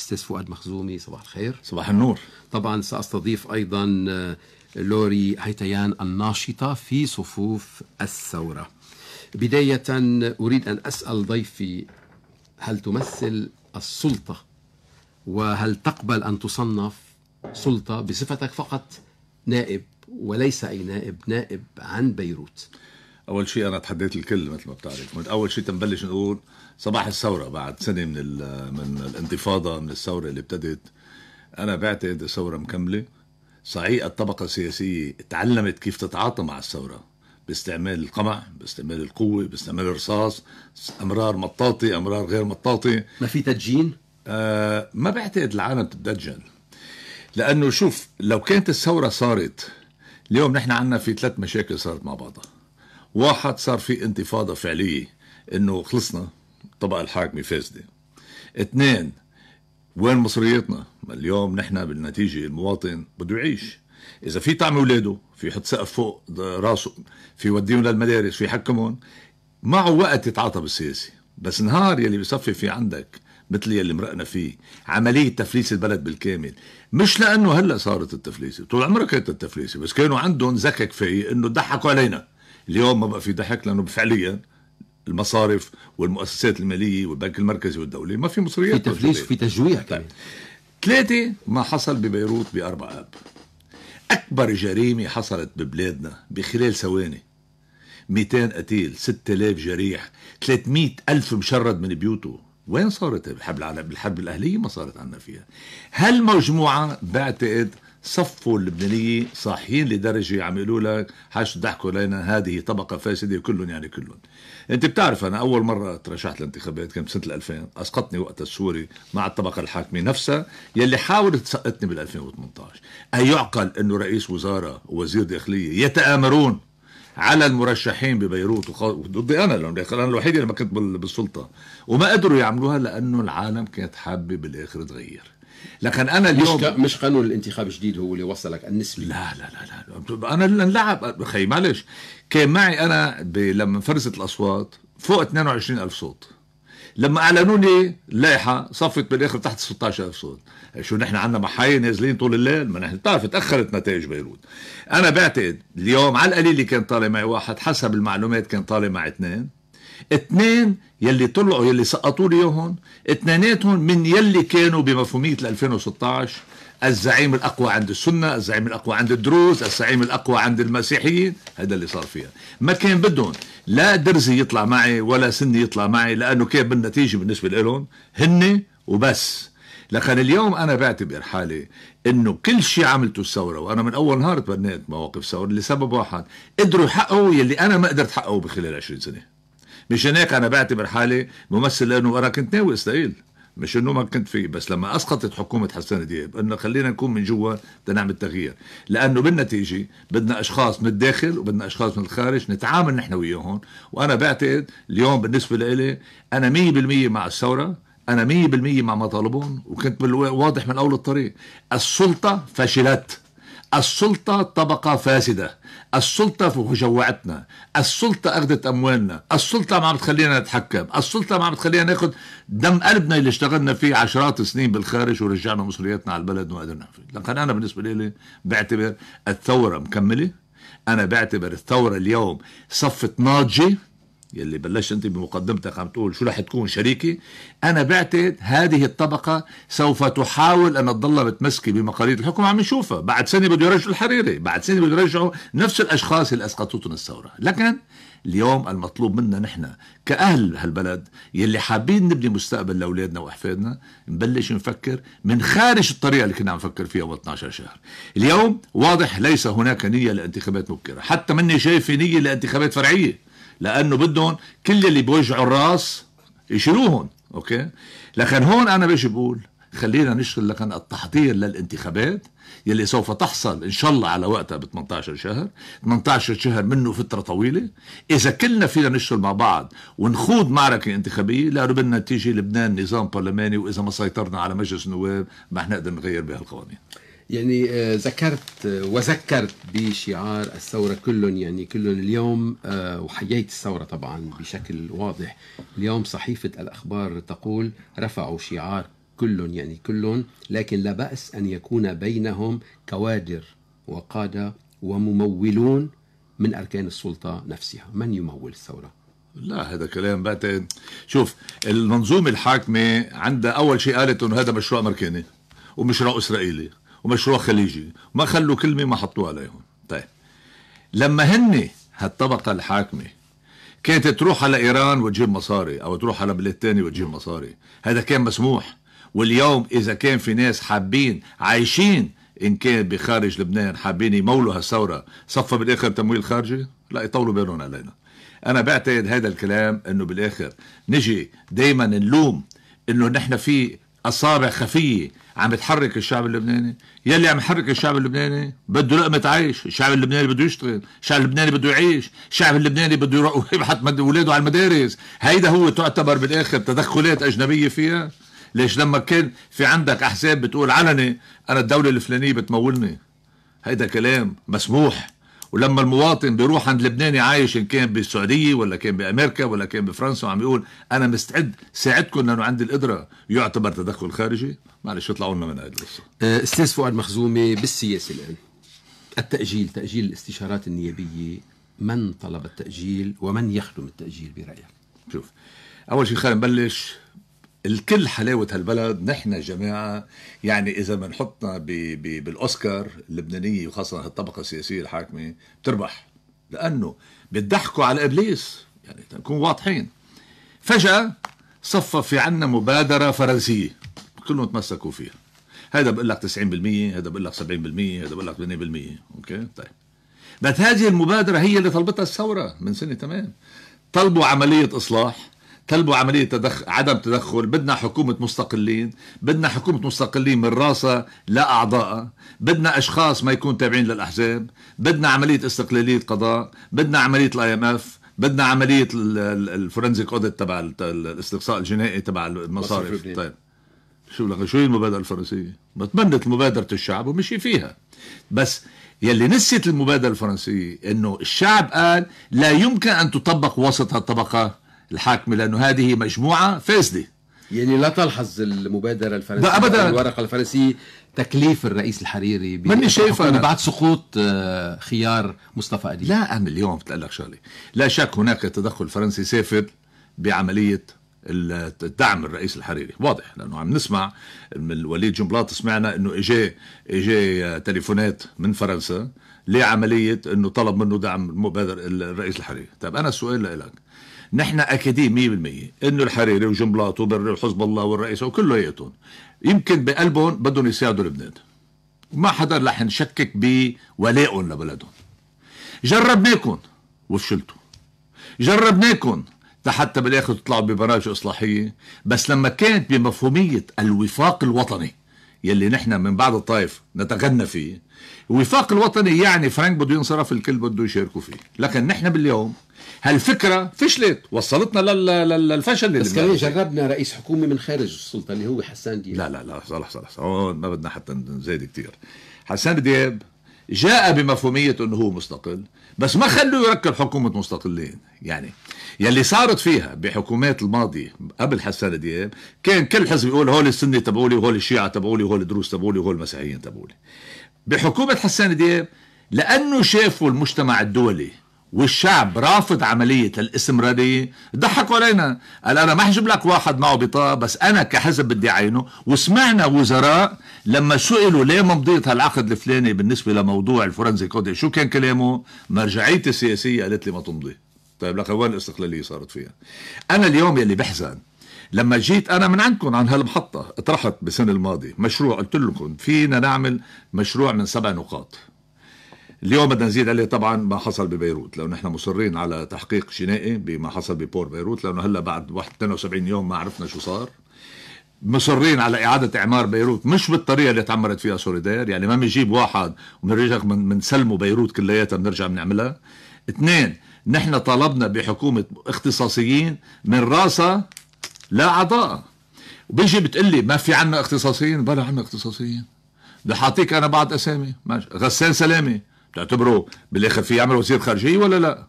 استاذ فؤاد مخزومي صباح الخير صباح النور طبعا ساستضيف ايضا آه، لوري هيتيان الناشطه في صفوف الثوره بدايه اريد ان اسال ضيفي هل تمثل السلطه وهل تقبل ان تصنف سلطه بصفتك فقط نائب وليس اي نائب نائب عن بيروت اول شيء انا تحديت الكل مثل ما بتعرف اول شيء تنبلش نقول صباح الثوره بعد سنه من من الانتفاضه من الثوره اللي ابتدت انا بعتقد الثوره مكمله صحيح الطبقه السياسيه تعلمت كيف تتعاطى مع الثوره باستعمال القمع باستعمال القوه باستعمال الرصاص امرار مطاطي امرار غير مطاطي ما في تدجين آه ما بعتقد العالم تتدجن لانه شوف لو كانت الثوره صارت اليوم نحن عندنا في ثلاث مشاكل صارت مع بعضها واحد صار في انتفاضة فعلية انه خلصنا الطبقة الحاكمة فاسدة اثنين وين مصريتنا اليوم نحن بالنتيجة المواطن بده يعيش إذا في طعم أولاده في يحط سقف فوق راسه في يوديهم للمدارس في يحكمهم معه وقت يتعاطى بالسياسة بس نهار يلي بصفي في عندك مثل يلي مرقنا فيه عملية تفليس البلد بالكامل مش لأنه هلأ صارت التفليسة طول عمرها كانت التفليسة بس كانوا عندهم ذكاء كفاية أنه ضحكوا علينا اليوم ما بقى في ضحك لانه فعليا المصارف والمؤسسات الماليه والبنك المركزي والدولي ما في مصريات في تفليس في تجويع طيب ثلاثه ما حصل ببيروت باربع اب اكبر جريمه حصلت ببلادنا بخلال ثواني 200 قتيل 6000 جريح 300 ألف مشرد من بيوته وين صارت بالحرب العالم بالحرب الأهلية ما صارت عنا فيها هالمجموعة بعتقد صفوا اللبنانيه صاحيين لدرجه عم يقولوا لك حاش تضحكوا علينا هذه طبقه فاسده كلهم يعني كلهم انت بتعرف انا اول مره ترشحت الانتخابات كان بسنه 2000 اسقطني وقتها السوري مع الطبقه الحاكمه نفسها يلي حاولت تسقطني بال 2018 ايعقل انه رئيس وزاره ووزير داخليه يتآمرون على المرشحين ببيروت وضدي ضدي انا لانه انا الوحيد اللي ما كنت بالسلطه وما قدروا يعملوها لانه العالم كانت حابه بالاخر تغير لكن انا اليوم مش, ك... مش قانون الانتخاب الجديد هو اللي وصلك النسبي لا لا لا لا انا نلعب خي معلش كان معي انا ب... لما فرزت الاصوات فوق 22000 صوت لما اعلنوا لي اللائحه صفت بالاخر تحت 16000 صوت شو نحن عندنا محاية نازلين طول الليل ما نحن بتعرف تاخرت نتائج بيروت انا بعتقد اليوم على القليل كان طالع معي واحد حسب المعلومات كان طالع معي اثنين اثنين يلي طلعوا يلي سقطوا لي اياهم اثنيناتهم من يلي كانوا بمفهوميه 2016 الزعيم الاقوى عند السنه، الزعيم الاقوى عند الدروز، الزعيم الاقوى عند المسيحيين، هذا اللي صار فيها، ما كان بدهم لا درزي يطلع معي ولا سني يطلع معي لانه كان بالنتيجه بالنسبه لهم هن وبس. لكن اليوم انا بعتبر حالي انه كل شيء عملته الثوره وانا من اول نهار تبنيت مواقف ثوره لسبب واحد قدروا يحققوا يلي انا ما قدرت حققه بخلال 20 سنه. مشان هيك انا بعتبر حالي ممثل لانه انا كنت ناوي اسرائيل مش انه ما كنت فيه بس لما اسقطت حكومه حسان دياب انه خلينا نكون من جوا بدنا نعمل تغيير لانه بالنتيجه بدنا اشخاص من الداخل وبدنا اشخاص من الخارج نتعامل نحن وياهم وانا بعتقد اليوم بالنسبه لإلي انا 100% مع الثوره انا 100% مع مطالبهم وكنت واضح من اول الطريق السلطه فشلت السلطه طبقه فاسده السلطة جوعتنا السلطة أخذت أموالنا السلطة ما عم تخلينا نتحكم السلطة ما عم تخلينا ناخذ دم قلبنا اللي اشتغلنا فيه عشرات السنين بالخارج ورجعنا مصرياتنا على البلد وما قدرنا نحفظ لكن أنا بالنسبة لي بعتبر الثورة مكملة أنا بعتبر الثورة اليوم صفت ناضجة يلي بلشت انت بمقدمتك عم تقول شو رح تكون شريكي انا بعتقد هذه الطبقه سوف تحاول ان تضل متمسكه بمقاليد الحكم عم نشوفها بعد سنه بده يرجعوا الحريري بعد سنه بده يرجعوا نفس الاشخاص اللي اسقطتهم الثوره لكن اليوم المطلوب منا نحن كأهل هالبلد يلي حابين نبني مستقبل لأولادنا وأحفادنا نبلش نفكر من خارج الطريقة اللي كنا عم نفكر فيها قبل 12 شهر اليوم واضح ليس هناك نية لانتخابات مبكرة حتى مني شايف نية لانتخابات فرعية لانه بدهم كل اللي بوجعوا الراس يشيلوهم اوكي لكن هون انا باجي بقول خلينا نشتغل لكن التحضير للانتخابات يلي سوف تحصل ان شاء الله على وقتها ب 18 شهر 18 شهر منه فتره طويله اذا كلنا فينا نشتغل مع بعض ونخوض معركه انتخابيه لانه بدنا تيجي لبنان نظام برلماني واذا ما سيطرنا على مجلس النواب ما حنقدر نغير بهالقوانين يعني آه، ذكرت آه، وذكرت بشعار الثوره كلهم يعني كلهم اليوم آه، وحييت الثوره طبعا بشكل واضح اليوم صحيفه الاخبار تقول رفعوا شعار كلهم يعني كلهم لكن لا بأس أن يكون بينهم كوادر وقادة وممولون من أركان السلطة نفسها من يمول الثورة لا هذا كلام بعتقد شوف المنظومة الحاكمة عندها أول شيء قالت أنه هذا مشروع مركاني ومشروع إسرائيلي ومشروع خليجي ما خلوا كلمه ما حطوها عليهم طيب لما هن هالطبقه الحاكمه كانت تروح على ايران وتجيب مصاري او تروح على بلاد ثانيه وتجيب مصاري هذا كان مسموح واليوم اذا كان في ناس حابين عايشين ان كان بخارج لبنان حابين يمولوا هالثوره صفى بالاخر تمويل خارجي لا يطولوا بالهم علينا انا بعتقد هذا الكلام انه بالاخر نجي دائما نلوم انه نحن في اصابع خفيه عم بتحرك الشعب اللبناني يلي عم يحرك الشعب اللبناني بده لقمه عيش الشعب اللبناني بده يشتغل الشعب اللبناني بده يعيش الشعب اللبناني بده يروح مد... اولاده على المدارس هيدا هو تعتبر بالاخر تدخلات اجنبيه فيها ليش لما كان في عندك احزاب بتقول علني انا الدوله الفلانيه بتمولني هيدا كلام مسموح ولما المواطن بيروح عند لبناني عايش ان كان بالسعوديه ولا كان بامريكا ولا كان بفرنسا وعم يقول انا مستعد ساعدكم لانه عندي القدره يعتبر تدخل خارجي معلش يطلعوا لنا من هذه القصه أه، استاذ فؤاد مخزومي بالسياسه الان التاجيل تاجيل الاستشارات النيابيه من طلب التاجيل ومن يخدم التاجيل برايك شوف اول شيء خلينا نبلش الكل حلاوة هالبلد نحن جماعة يعني إذا بنحطنا بالأوسكار اللبنانية وخاصة هالطبقة السياسية الحاكمة بتربح لأنه بتضحكوا على إبليس يعني نكون واضحين فجأة صفى في عنا مبادرة فرنسية كلهم تمسكوا فيها هذا بقول لك 90% هذا بقول لك 70% هذا بقول لك 80% اوكي طيب بس هذه المبادرة هي اللي طلبتها الثورة من سنة تمام طلبوا عملية إصلاح طلبوا عملية تدخل عدم تدخل بدنا حكومة مستقلين بدنا حكومة مستقلين من راسها لا أعضاء بدنا أشخاص ما يكون تابعين للأحزاب بدنا عملية استقلالية قضاء بدنا عملية الاي ام اف بدنا عملية الفورنزيك اوديت تبع الاستقصاء الجنائي تبع المصارف طيب شو لك شو هي المبادرة الفرنسية؟ بتمنت مبادرة الشعب ومشي فيها بس يلي نسيت المبادرة الفرنسية انه الشعب قال لا يمكن ان تطبق وسط هالطبقة الحاكمة لأنه هذه مجموعة فاسدة يعني لا تلحظ المبادرة الفرنسية أبدا الورقة الفرنسية تكليف الرئيس الحريري ماني انا بعد سقوط آه، خيار مصطفى أديب لا أنا اليوم بتقول لك شغلة لا شك هناك تدخل فرنسي سافر بعملية الدعم الرئيس الحريري واضح لانه عم نسمع من وليد جنبلاط سمعنا انه اجى اجى تليفونات من فرنسا لعمليه انه طلب منه دعم المبادر الرئيس الحريري طيب انا سؤال لك نحن اكيدين 100% انه الحريري وجنبلاط وبري وحزب الله والرئيس وكله هيتون يمكن بقلبهم بدهم يساعدوا لبنان ما حدا رح نشكك بولائهم لبلدهم جربناكم وفشلتوا جربناكم لحتى بالاخر تطلعوا ببرامج اصلاحيه بس لما كانت بمفهوميه الوفاق الوطني يلي نحن من بعد الطائف نتغنى فيه وفاق الوطني يعني فرانك بده ينصرف الكل بده يشاركوا فيه لكن نحن باليوم هالفكره فشلت وصلتنا للفشل بس كمان جربنا رئيس حكومه من خارج السلطه اللي هو حسان دياب لا لا لا صلح صلح هون ما بدنا حتى نزيد كثير حسان دياب جاء بمفهوميه انه هو مستقل بس ما خلوه يركب حكومه مستقلين يعني يلي صارت فيها بحكومات الماضي قبل حسان دياب إيه، كان كل حزب يقول هول السنه تبعولي وهول الشيعه تبعولي وهول الدروز تبعولي وهول المسيحيين تبعولي بحكومه حسان دياب إيه، لانه شافوا المجتمع الدولي والشعب رافض عملية الاستمرارية ضحكوا علينا قال أنا ما حجيب لك واحد معه بطاقة بس أنا كحزب بدي عينه وسمعنا وزراء لما سئلوا ليه ممضية هالعقد الفلاني بالنسبة لموضوع الفورنزي كودي شو كان كلامه مرجعيتي السياسية قالت لي ما تمضي طيب لك وين الاستقلاليه صارت فيها انا اليوم يلي بحزن لما جيت انا من عندكم عن هالمحطه طرحت بالسنه الماضيه مشروع قلت لكم فينا نعمل مشروع من سبع نقاط اليوم بدنا نزيد عليه طبعا ما حصل ببيروت لانه نحن مصرين على تحقيق جنائي بما حصل ببور بيروت لانه هلا بعد 72 يوم ما عرفنا شو صار مصرين على إعادة إعمار بيروت مش بالطريقة اللي تعمرت فيها سوليدير يعني ما بنجيب واحد وبنرجع بنسلمه بيروت كلياتها بنرجع بنعملها اثنين نحن طلبنا بحكومة اختصاصيين من راسها لا أعضاء بيجي بتقلي ما في عنا اختصاصيين بلا عنا اختصاصيين بدي حاطيك أنا بعض أسامي ماشي غسان سلامة بتعتبره بالآخر في يعمل وزير خارجية ولا لا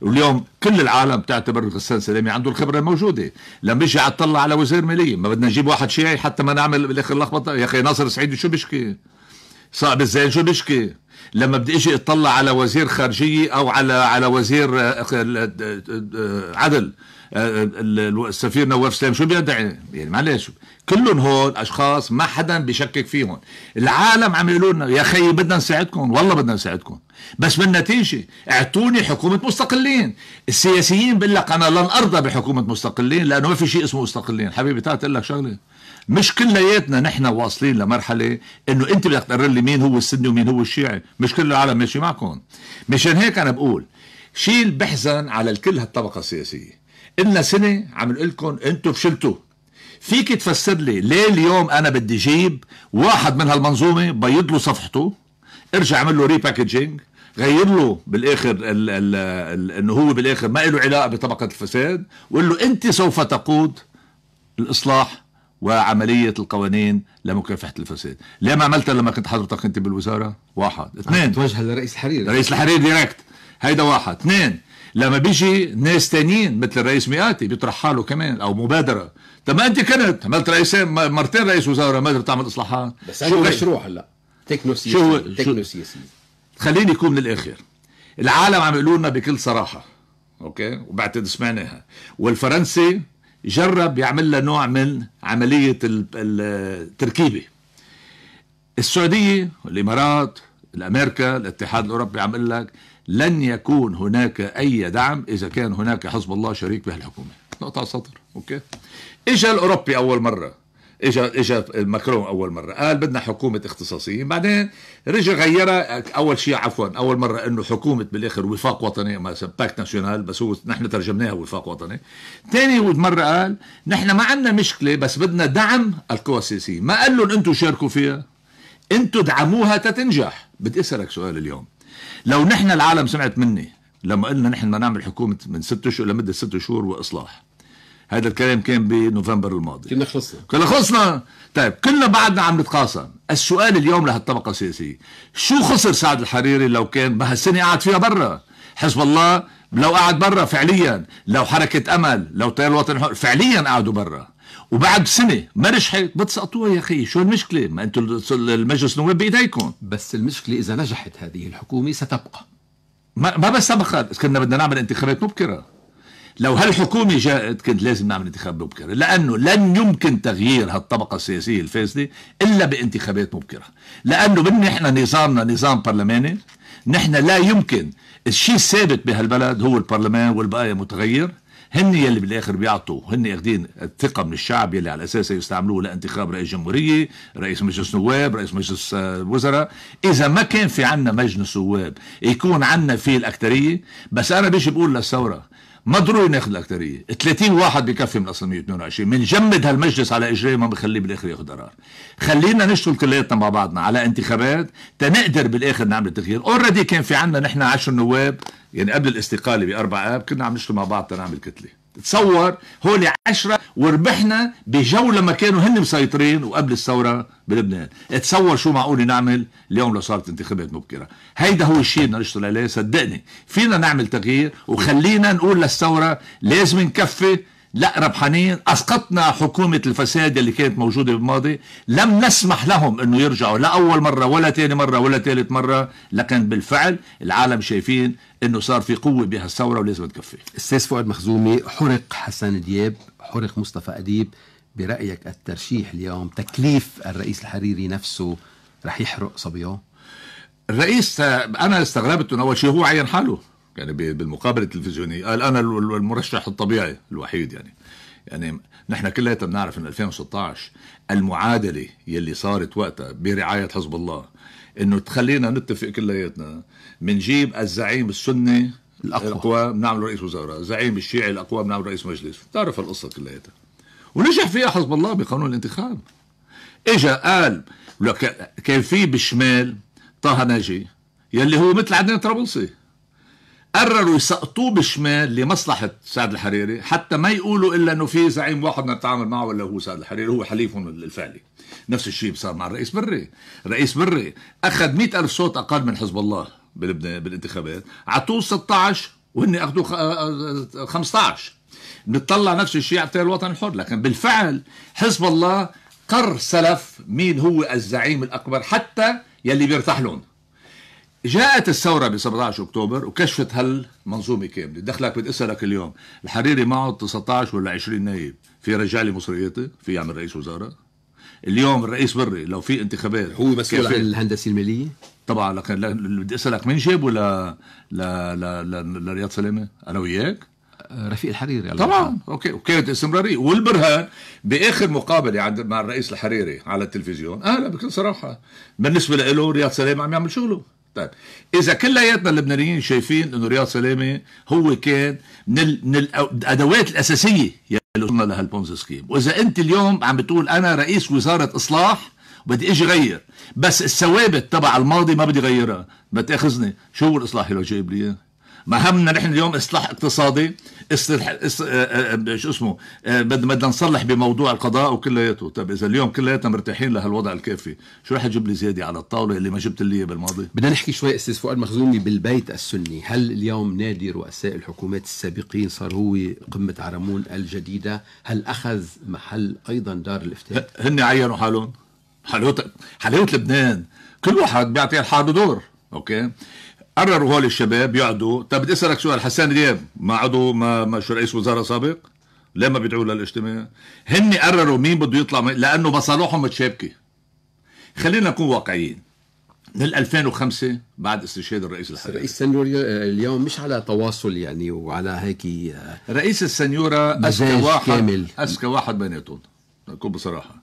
واليوم كل العالم بتعتبر غسان سلامي عنده الخبره الموجوده لما يجي عطلع على وزير ماليه ما بدنا نجيب واحد شيعي حتى ما نعمل بالاخر لخبطه يا اخي ناصر سعيد شو بيشكي صعب الزين شو بيشكي لما بدي اجي اطلع على وزير خارجيه او على على وزير آه، آه، آه، عدل السفير نواف سلام شو بيدعي يعني؟, يعني معلش كلهم هون اشخاص ما حدا بيشكك فيهم العالم عم يقولوا يا خيي بدنا نساعدكم والله بدنا نساعدكم بس بالنتيجه اعطوني حكومه مستقلين السياسيين بيقول لك انا لن ارضى بحكومه مستقلين لانه ما في شيء اسمه مستقلين حبيبي تعال لك شغله مش كلياتنا نحن واصلين لمرحله انه انت بدك تقرر لي مين هو السني ومين هو الشيعي مش كل العالم ماشي معكم مشان هيك انا بقول شيل بحزن على الكل هالطبقه السياسيه إلنا سنه عم نقول لكم انتم فشلتوا فيك تفسر لي ليه اليوم انا بدي جيب واحد من هالمنظومه بيض له صفحته ارجع اعمل له ريباكجينج غير له بالاخر الـ الـ الـ انه هو بالاخر ما له علاقه بطبقه الفساد وقول له انت سوف تقود الاصلاح وعملية القوانين لمكافحة الفساد ليه ما عملتها لما كنت حضرتك انت بالوزارة واحد اثنين توجه لرئيس الحريري رئيس الحريري ديركت هيدا واحد اثنين لما بيجي ناس تانيين مثل الرئيس مئاتي بيطرح حاله كمان او مبادره طب ما انت كنت عملت رئيسين مرتين رئيس وزاره ما قدرت تعمل اصلاحات بس شو مشروع هلا تكنو سياسي شو تكنو سياسي خليني يكون من الاخر العالم عم يقولوا لنا بكل صراحه اوكي وبعتقد سمعناها والفرنسي جرب يعمل لها نوع من عملية التركيبة السعودية والإمارات الأمريكا الاتحاد الأوروبي عم يقول لك لن يكون هناك أي دعم إذا كان هناك حزب الله شريك بهالحكومة نقطة سطر أوكي إجا الأوروبي أول مرة اجى اجى ماكرون اول مره قال بدنا حكومه اختصاصيين بعدين رجع غيرها اول شيء عفوا اول مره انه حكومه بالاخر وفاق وطني ما باكت ناسيونال بس هو نحن ترجمناها وفاق وطني ثاني مره قال نحن ما عندنا مشكله بس بدنا دعم القوى السياسيه ما قال لهم انتم شاركوا فيها انتم دعموها تتنجح بدي اسالك سؤال اليوم لو نحن العالم سمعت مني لما قلنا نحن بدنا نعمل حكومه من ست شهور لمده ست شهور واصلاح هذا الكلام كان بنوفمبر الماضي كنا خلصنا كنا خلصنا طيب كلنا بعدنا عم نتقاسم السؤال اليوم لهالطبقة السياسية شو خسر سعد الحريري لو كان بهالسنة قعد فيها برا حزب الله لو قعد برا فعليا لو حركة أمل لو تيار الوطني الحر فعليا قعدوا برا وبعد سنة ما نجحت بتسقطوها يا أخي شو المشكلة ما أنتم المجلس النواب بإيديكم بس المشكلة إذا نجحت هذه الحكومة ستبقى ما, ما بس سبقت كنا بدنا نعمل انتخابات مبكره لو هالحكومة جاءت كنت لازم نعمل انتخاب مبكر لأنه لن يمكن تغيير هالطبقة السياسية الفاسدة إلا بانتخابات مبكرة لأنه من نحن نظامنا نظام برلماني نحن لا يمكن الشيء الثابت بهالبلد هو البرلمان والبقايا متغير هن يلي بالاخر بيعطوا هن اخذين الثقه من الشعب يلي على اساسها يستعملوه لانتخاب رئيس جمهوريه، رئيس مجلس نواب، رئيس مجلس آه، وزراء، اذا ما كان في عنا مجلس نواب يكون عنا فيه الاكثريه، بس انا بيجي بقول للثوره ما ضروري ناخذ الاكثريه 30 واحد بكفي من اصل 122 بنجمد هالمجلس على اجريه ما بخليه بالاخر ياخذ قرار خلينا نشتغل كلياتنا مع بعضنا على انتخابات تنقدر بالاخر نعمل تغيير اوريدي كان في عندنا نحن 10 نواب يعني قبل الاستقاله باربع اب كنا عم نشتغل مع بعض تنعمل كتله تصور هولي عشرة وربحنا بجولة ما كانوا هن مسيطرين وقبل الثورة بلبنان تصور شو معقول نعمل اليوم لو صارت انتخابات مبكرة هيدا هو الشيء اللي نشتغل عليه صدقني فينا نعمل تغيير وخلينا نقول للثورة لازم نكفي لا ربحانين أسقطنا حكومة الفساد اللي كانت موجودة بالماضي لم نسمح لهم أنه يرجعوا لا أول مرة ولا ثاني مرة ولا ثالث مرة لكن بالفعل العالم شايفين أنه صار في قوة بهالثورة ولازم تكفي أستاذ فؤاد مخزومي حرق حسن دياب حرق مصطفى أديب برأيك الترشيح اليوم تكليف الرئيس الحريري نفسه رح يحرق صبيان الرئيس أنا استغربت أنه أول شيء هو عين حاله يعني بالمقابله التلفزيونيه آه، قال انا المرشح الطبيعي الوحيد يعني يعني نحن كلياتنا بنعرف ان 2016 المعادله يلي صارت وقتها برعايه حزب الله انه تخلينا نتفق كلياتنا بنجيب الزعيم السني الاقوى, الأقوى بنعمله رئيس وزراء، الزعيم الشيعي الاقوى بنعمله رئيس مجلس، بتعرف القصه كلياتها. ونجح فيها حزب الله بقانون الانتخاب. اجا قال كان في بالشمال طه ناجي يلي هو مثل عدنان طرابلسي قرروا يسقطوه بشمال لمصلحة سعد الحريري حتى ما يقولوا إلا أنه في زعيم واحد نتعامل معه ولا هو سعد الحريري هو حليفهم الفعلي نفس الشيء صار مع الرئيس بري الرئيس بري أخذ مئة ألف صوت أقل من حزب الله بالانتخابات عطوه 16 وهن أخذوا 15 بنطلع نفس الشيء على الوطن الحر لكن بالفعل حزب الله قر سلف مين هو الزعيم الأكبر حتى يلي بيرتاح لهم جاءت الثورة ب 17 أكتوبر وكشفت هالمنظومة كاملة دخلك اسالك اليوم الحريري معه 19 ولا 20 نايب في رجالي مصرياتي في يعمل رئيس وزراء اليوم الرئيس بري لو في انتخابات هو مسؤول عن الهندسة المالية طبعا لكن بدي اسالك مين جابه ل ل ل لرياض سلامه؟ انا وياك؟ آه، رفيق الحريري طبعا اوكي وكانت استمراريه والبرهان باخر مقابله عند مع الرئيس الحريري على التلفزيون أهلا بكل صراحه بالنسبه له رياض سلامه عم يعمل شغله طيب اذا كلياتنا اللبنانيين شايفين انه رياض سلامه هو كان من ال... من الادوات الاساسيه يلي وصلنا لهالبونز سكيم واذا انت اليوم عم بتقول انا رئيس وزاره اصلاح بدي اجي غير بس الثوابت تبع الماضي ما بدي غيرها بتاخذني شو هو الاصلاح اللي جايب لي ما همنا نحن اليوم اصلاح اقتصادي اصلاح آه، آه، آه، شو اسمه بدنا نصلح بموضوع القضاء وكلياته طب اذا اليوم كلياتنا مرتاحين لهالوضع الكافي شو رح تجيب لي زياده على الطاوله اللي ما جبت لي بالماضي بدنا نحكي شوي استاذ فؤاد مخزومي بالبيت السني هل اليوم نادي رؤساء الحكومات السابقين صار هو قمه عرمون الجديده هل اخذ محل ايضا دار الافتاء هن عينوا حالهم حلاوه حلاوه لبنان كل واحد بيعطي الحاله دور اوكي قرروا هول الشباب يقعدوا طب بدي اسالك سؤال حسان دياب ما عضو ما, ما شو رئيس وزراء سابق ليه ما بيدعوا للاجتماع هن قرروا مين بده يطلع مين لانه مصالحهم متشابكه خلينا نكون واقعيين من 2005 بعد استشهاد الرئيس الحالي رئيس السنيورة اليوم مش على تواصل يعني وعلى هيك رئيس السنيورة أذكى واحد كامل. أذكى واحد بيناتهم أكون بصراحة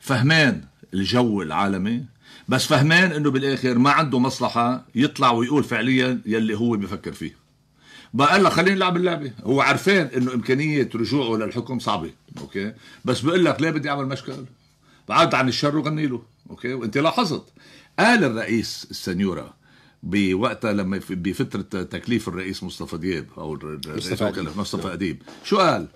فهمان الجو العالمي بس فهمان انه بالاخر ما عنده مصلحه يطلع ويقول فعليا يلي هو بيفكر فيه بقى قال لك خلينا نلعب اللعبه هو عارفين انه امكانيه رجوعه للحكم صعبه اوكي بس بقول لك ليه بدي اعمل مشكل بعد عن الشر وغني له اوكي وانت لاحظت قال الرئيس السنيوره بوقتها لما بفتره تكليف الرئيس مصطفى دياب او مصطفى مصطفى اديب شو قال؟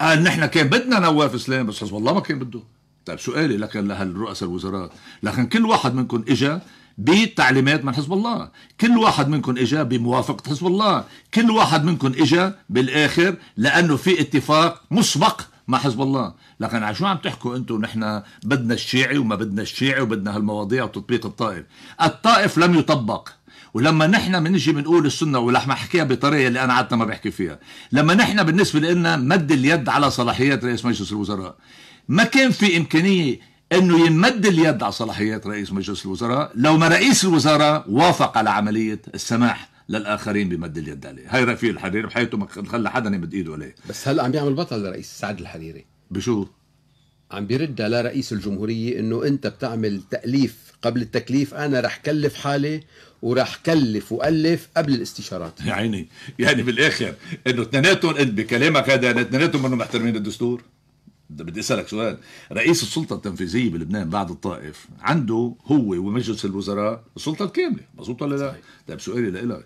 قال نحن كان بدنا نواف اسلام بس حزب الله ما كان بده طيب سؤالي لك لهالرؤساء الوزراء لكن كل واحد منكم اجى بتعليمات من حزب الله كل واحد منكم اجى بموافقة حزب الله كل واحد منكم اجى بالاخر لانه في اتفاق مسبق مع حزب الله لكن على شو عم تحكوا انتم نحن بدنا الشيعي وما بدنا الشيعي وبدنا هالمواضيع وتطبيق الطائف الطائف لم يطبق ولما نحن بنجي بنقول السنه ولما حكيها بطريقه اللي انا عاده ما بحكي فيها لما نحن بالنسبه لنا مد اليد على صلاحيات رئيس مجلس الوزراء ما كان في إمكانية أنه يمد اليد على صلاحيات رئيس مجلس الوزراء لو ما رئيس الوزراء وافق على عملية السماح للاخرين بمد اليد عليه، هاي رفيق الحريري بحياته ما خلى حدا يمد ايده عليه بس هلا عم يعمل بطل لرئيس سعد الحريري بشو؟ عم بيرد على رئيس الجمهوريه انه انت بتعمل تاليف قبل التكليف انا رح كلف حالي وراح كلف والف قبل الاستشارات يا عيني يعني بالاخر انه اثنيناتهم انت بكلامك هذا اثنيناتهم منهم محترمين الدستور بدي اسالك سؤال رئيس السلطه التنفيذيه بلبنان بعد الطائف عنده هو ومجلس الوزراء السلطه الكامله مظبوط ولا لا؟ طيب سؤالي لك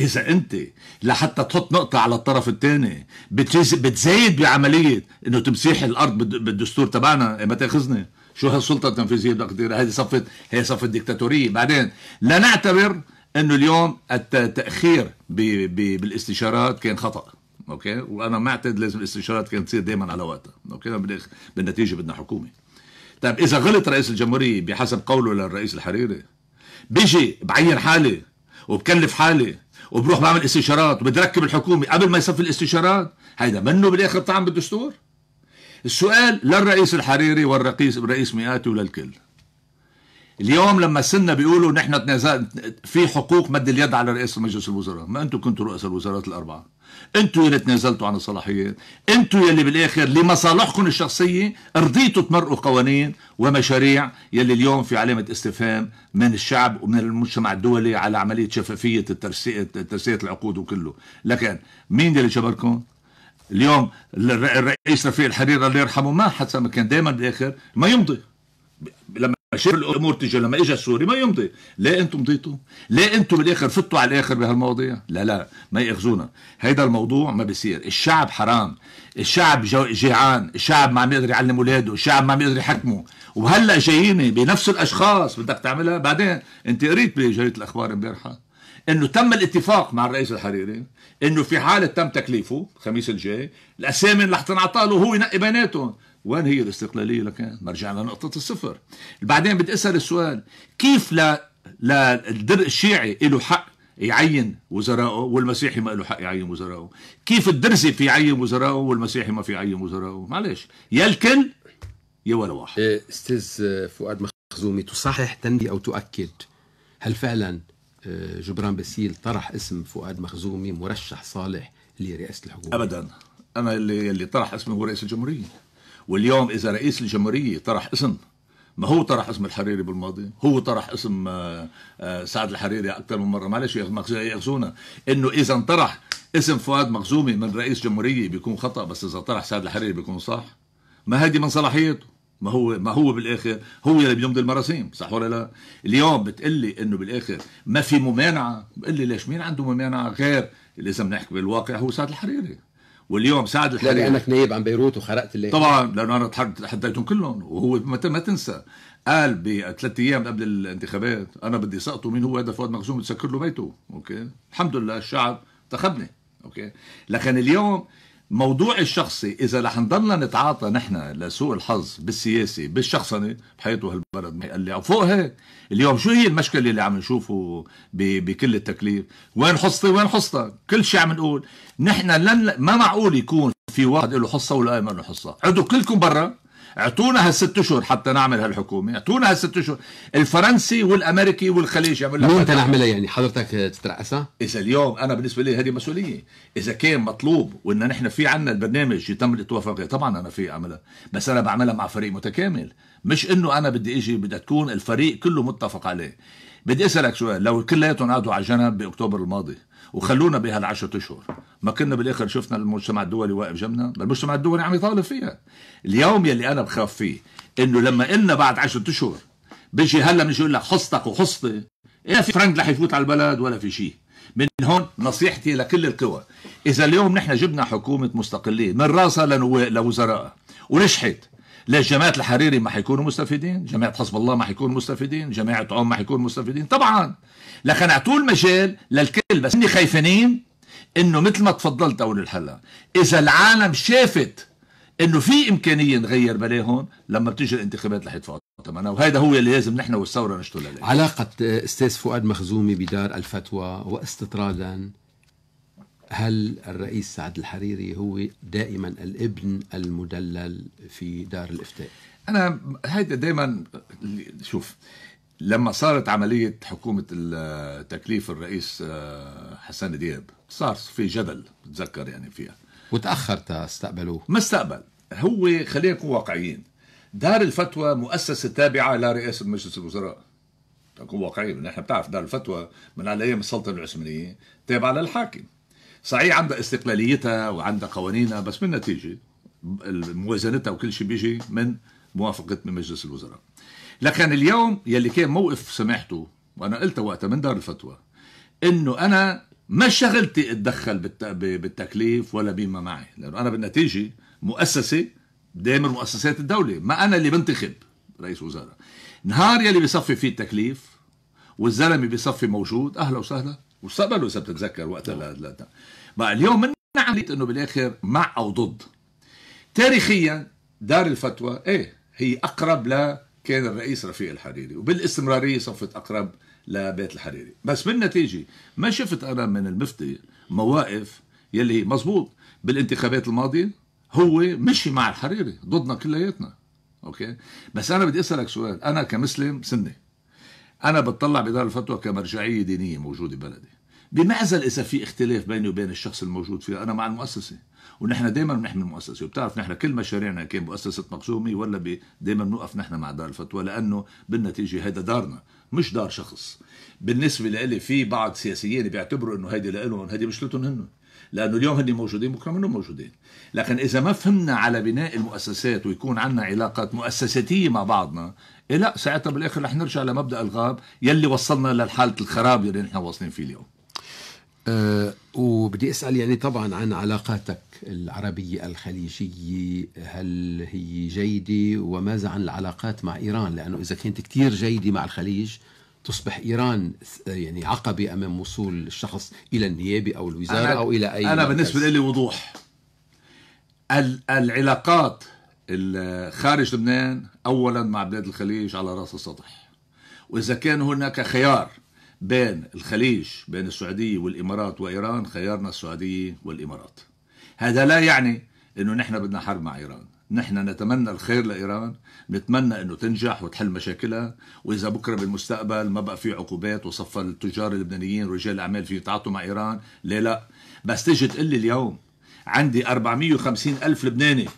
اذا انت لحتى تحط نقطه على الطرف الثاني بتزايد بعمليه انه تمسيح الارض بالدستور تبعنا إيه ما تاخذني شو هالسلطه التنفيذيه بدك تديرها هذه صفه هي صفه ديكتاتوريه بعدين لا نعتبر انه اليوم التاخير بالاستشارات كان خطا اوكي وانا ما اعتقد لازم الاستشارات كانت تصير دائما على وقتها اوكي بالنتيجه بدنا حكومه طيب اذا غلط رئيس الجمهوريه بحسب قوله للرئيس الحريري بيجي بعين حالي وبكلف حالي وبروح بعمل استشارات وبدي ركب الحكومه قبل ما يصفي الاستشارات هيدا منه بالاخر طعم بالدستور السؤال للرئيس الحريري والرئيس الرئيس مئاتي وللكل اليوم لما سنا بيقولوا نحن تنازل في حقوق مد اليد على رئيس مجلس الوزراء ما انتم كنتوا رؤساء الوزارات الاربعه انتوا يلي تنازلتوا عن الصلاحيات انتوا يلي بالاخر لمصالحكم الشخصيه رضيتوا تمرقوا قوانين ومشاريع يلي اليوم في علامه استفهام من الشعب ومن المجتمع الدولي على عمليه شفافيه ترسيه العقود وكله لكن مين يلي جبركم اليوم الرئيس رفيق الحريري الله يرحمه ما حتى ما كان دائما بالاخر ما يمضي لما شوف الامور تجي لما اجى السوري ما يمضي ليه انتم مضيتوا ليه انتم بالاخر فتوا على الاخر بهالمواضيع لا لا ما ياخذونا هيدا الموضوع ما بيصير الشعب حرام الشعب جيعان الشعب ما عم يقدر يعلم اولاده الشعب ما عم يقدر يحكمه وهلا جايين بنفس الاشخاص بدك تعملها بعدين انت قريت بجريده الاخبار امبارحه انه تم الاتفاق مع الرئيس الحريري انه في حاله تم تكليفه الخميس الجاي الاسامي اللي رح تنعطى له هو ينقي بيناتهم وين هي الاستقلالية لكان ما رجعنا لنقطة الصفر بعدين بدي أسأل السؤال كيف لا للدرء الشيعي له حق يعين وزرائه والمسيحي ما له حق يعين وزرائه كيف الدرزي في يعين وزرائه والمسيحي ما في يعين وزرائه معلش يا الكل يا ولا واحد إيه، استاذ فؤاد مخزومي تصحح تندي او تؤكد هل فعلا آه، جبران باسيل طرح اسم فؤاد مخزومي مرشح صالح لرئاسه الحكومه ابدا انا اللي اللي طرح اسمه هو رئيس الجمهوريه واليوم إذا رئيس الجمهورية طرح اسم ما هو طرح اسم الحريري بالماضي هو طرح اسم آه، آه، سعد الحريري أكثر من مرة معلش يأخذونا إنه إذا طرح اسم فؤاد مخزومي من رئيس جمهورية بيكون خطأ بس إذا طرح سعد الحريري بيكون صح ما هذه من صلاحيته ما هو ما هو بالاخر هو اللي بيمضي المراسيم صح ولا لا اليوم بتقلي انه بالاخر ما في ممانعه بقول لي ليش مين عنده ممانعه غير اللي اذا بنحكي بالواقع هو سعد الحريري واليوم سعد الحريري لانك نايب عن بيروت وخرقت الليل طبعا لانه انا تحديتهم كلهم وهو ما تنسى قال بثلاث ايام قبل الانتخابات انا بدي سقطه مين هو هذا فؤاد مخزوم تسكر له بيته اوكي الحمد لله الشعب انتخبني اوكي لكن اليوم موضوع الشخصي اذا رح نضلنا نتعاطى نحن لسوء الحظ بالسياسه بالشخصنه بحياته هالبلد قال لي فوق هيك اليوم شو هي المشكله اللي عم نشوفه بكل التكليف وين حصتي وين حصتك كل شيء عم نقول نحن لن ما معقول يكون في واحد له حصه ولا ما له حصه عدوا كلكم برا اعطونا هالست اشهر حتى نعمل هالحكومه اعطونا هالست اشهر الفرنسي والامريكي والخليجي يعمل لك مين نعملها يعني حضرتك تترأسها اذا اليوم انا بالنسبه لي هذه مسؤوليه اذا كان مطلوب وان نحن في عنا البرنامج يتم الاتفاق طبعا انا في اعملها بس انا بعملها مع فريق متكامل مش انه انا بدي اجي بدها تكون الفريق كله متفق عليه بدي اسالك سؤال لو كلياتهم قعدوا على جنب باكتوبر الماضي وخلونا بهالعشرة اشهر ما كنا بالاخر شفنا المجتمع الدولي واقف جنبنا المجتمع الدولي عم يطالب فيها اليوم يلي انا بخاف فيه انه لما قلنا بعد عشرة اشهر بيجي هلا بيجي يقول لك خصتك وخصتي إيه في فرنك رح يفوت على البلد ولا في شيء من هون نصيحتي لكل القوى اذا اليوم نحن جبنا حكومه مستقليه من راسها لنو... لوزراء ونشحت ليش جماعة الحريري ما حيكونوا مستفيدين جماعة حزب الله ما حيكونوا مستفيدين جماعة عم ما حيكونوا مستفيدين طبعا لكن اعطوا المجال للكل بس هن خايفين انه مثل ما تفضلت اول الحلقه اذا العالم شافت انه في امكانيه نغير بلاهم لما بتيجي الانتخابات رح يدفعوا تماما وهذا هو اللي لازم نحن والثوره نشتغل عليه علاقه استاذ فؤاد مخزومي بدار الفتوى واستطرادا هل الرئيس سعد الحريري هو دائما الابن المدلل في دار الافتاء؟ انا هيدا دائما شوف لما صارت عملية حكومة تكليف الرئيس آه، حسن دياب صار في جدل بتذكر يعني فيها وتأخر استقبلوه ما استقبل هو خلينا نكون واقعيين دار الفتوى مؤسسة تابعة لرئاسة مجلس الوزراء تكون واقعيين نحن بتعرف دار الفتوى من على أيام السلطنة العثمانية تابعة للحاكم صحيح عندها استقلاليتها وعندها قوانينها بس بالنتيجة موازنتها وكل شيء بيجي من موافقة من مجلس الوزراء لكن اليوم يلي كان موقف سمعته وانا قلت وقتها من دار الفتوى انه انا ما شغلتي اتدخل بالتكليف ولا بما معي لانه انا بالنتيجه مؤسسه دائما مؤسسات الدوله ما انا اللي بنتخب رئيس وزراء نهار يلي بيصفي فيه التكليف والزلمه بيصفي موجود اهلا وسهلا واستقبلوا اذا بتتذكر وقتها لا لا بقى اليوم من عمليه انه بالاخر مع او ضد تاريخيا دار الفتوى ايه هي اقرب ل كان الرئيس رفيق الحريري وبالاستمرارية صفت أقرب لبيت الحريري بس بالنتيجة ما شفت أنا من المفتي مواقف يلي مزبوط بالانتخابات الماضية هو مشي مع الحريري ضدنا كلياتنا أوكي بس أنا بدي أسألك سؤال أنا كمسلم سني أنا بتطلع بدار الفتوى كمرجعية دينية موجودة ببلدي بمعزل إذا في اختلاف بيني وبين الشخص الموجود فيها أنا مع المؤسسة ونحن دائما بنحمي المؤسسه وبتعرف نحن كل مشاريعنا كان مؤسسه مقسومه ولا دائما بنوقف نحن مع دار الفتوى لانه بالنتيجه هذا دارنا مش دار شخص بالنسبه لإلي في بعض سياسيين بيعتبروا انه هيدي لهم هيدي مش هن لانه اليوم هن موجودين بكره منهم موجودين لكن اذا ما فهمنا على بناء المؤسسات ويكون عندنا علاقات مؤسساتيه مع بعضنا إيه لا ساعتها بالاخر رح نرجع لمبدا الغاب يلي وصلنا لحاله الخراب يلي نحن واصلين فيه اليوم أه وبدي اسال يعني طبعا عن علاقاتك العربيه الخليجيه هل هي جيده وماذا عن العلاقات مع ايران لانه اذا كانت كثير جيده مع الخليج تصبح ايران يعني عقبه امام وصول الشخص الى النيابه او الوزاره او الى اي انا بالنسبه لي وضوح العلاقات خارج لبنان اولا مع بلاد الخليج على راس السطح واذا كان هناك خيار بين الخليج بين السعودية والإمارات وإيران خيارنا السعودية والإمارات هذا لا يعني أنه نحن بدنا حرب مع إيران نحن نتمنى الخير لإيران نتمنى أنه تنجح وتحل مشاكلها وإذا بكرة بالمستقبل ما بقى في عقوبات وصفى التجار اللبنانيين ورجال الأعمال في يتعاطوا مع إيران ليه لا بس تيجي تقول لي اليوم عندي 450 ألف لبناني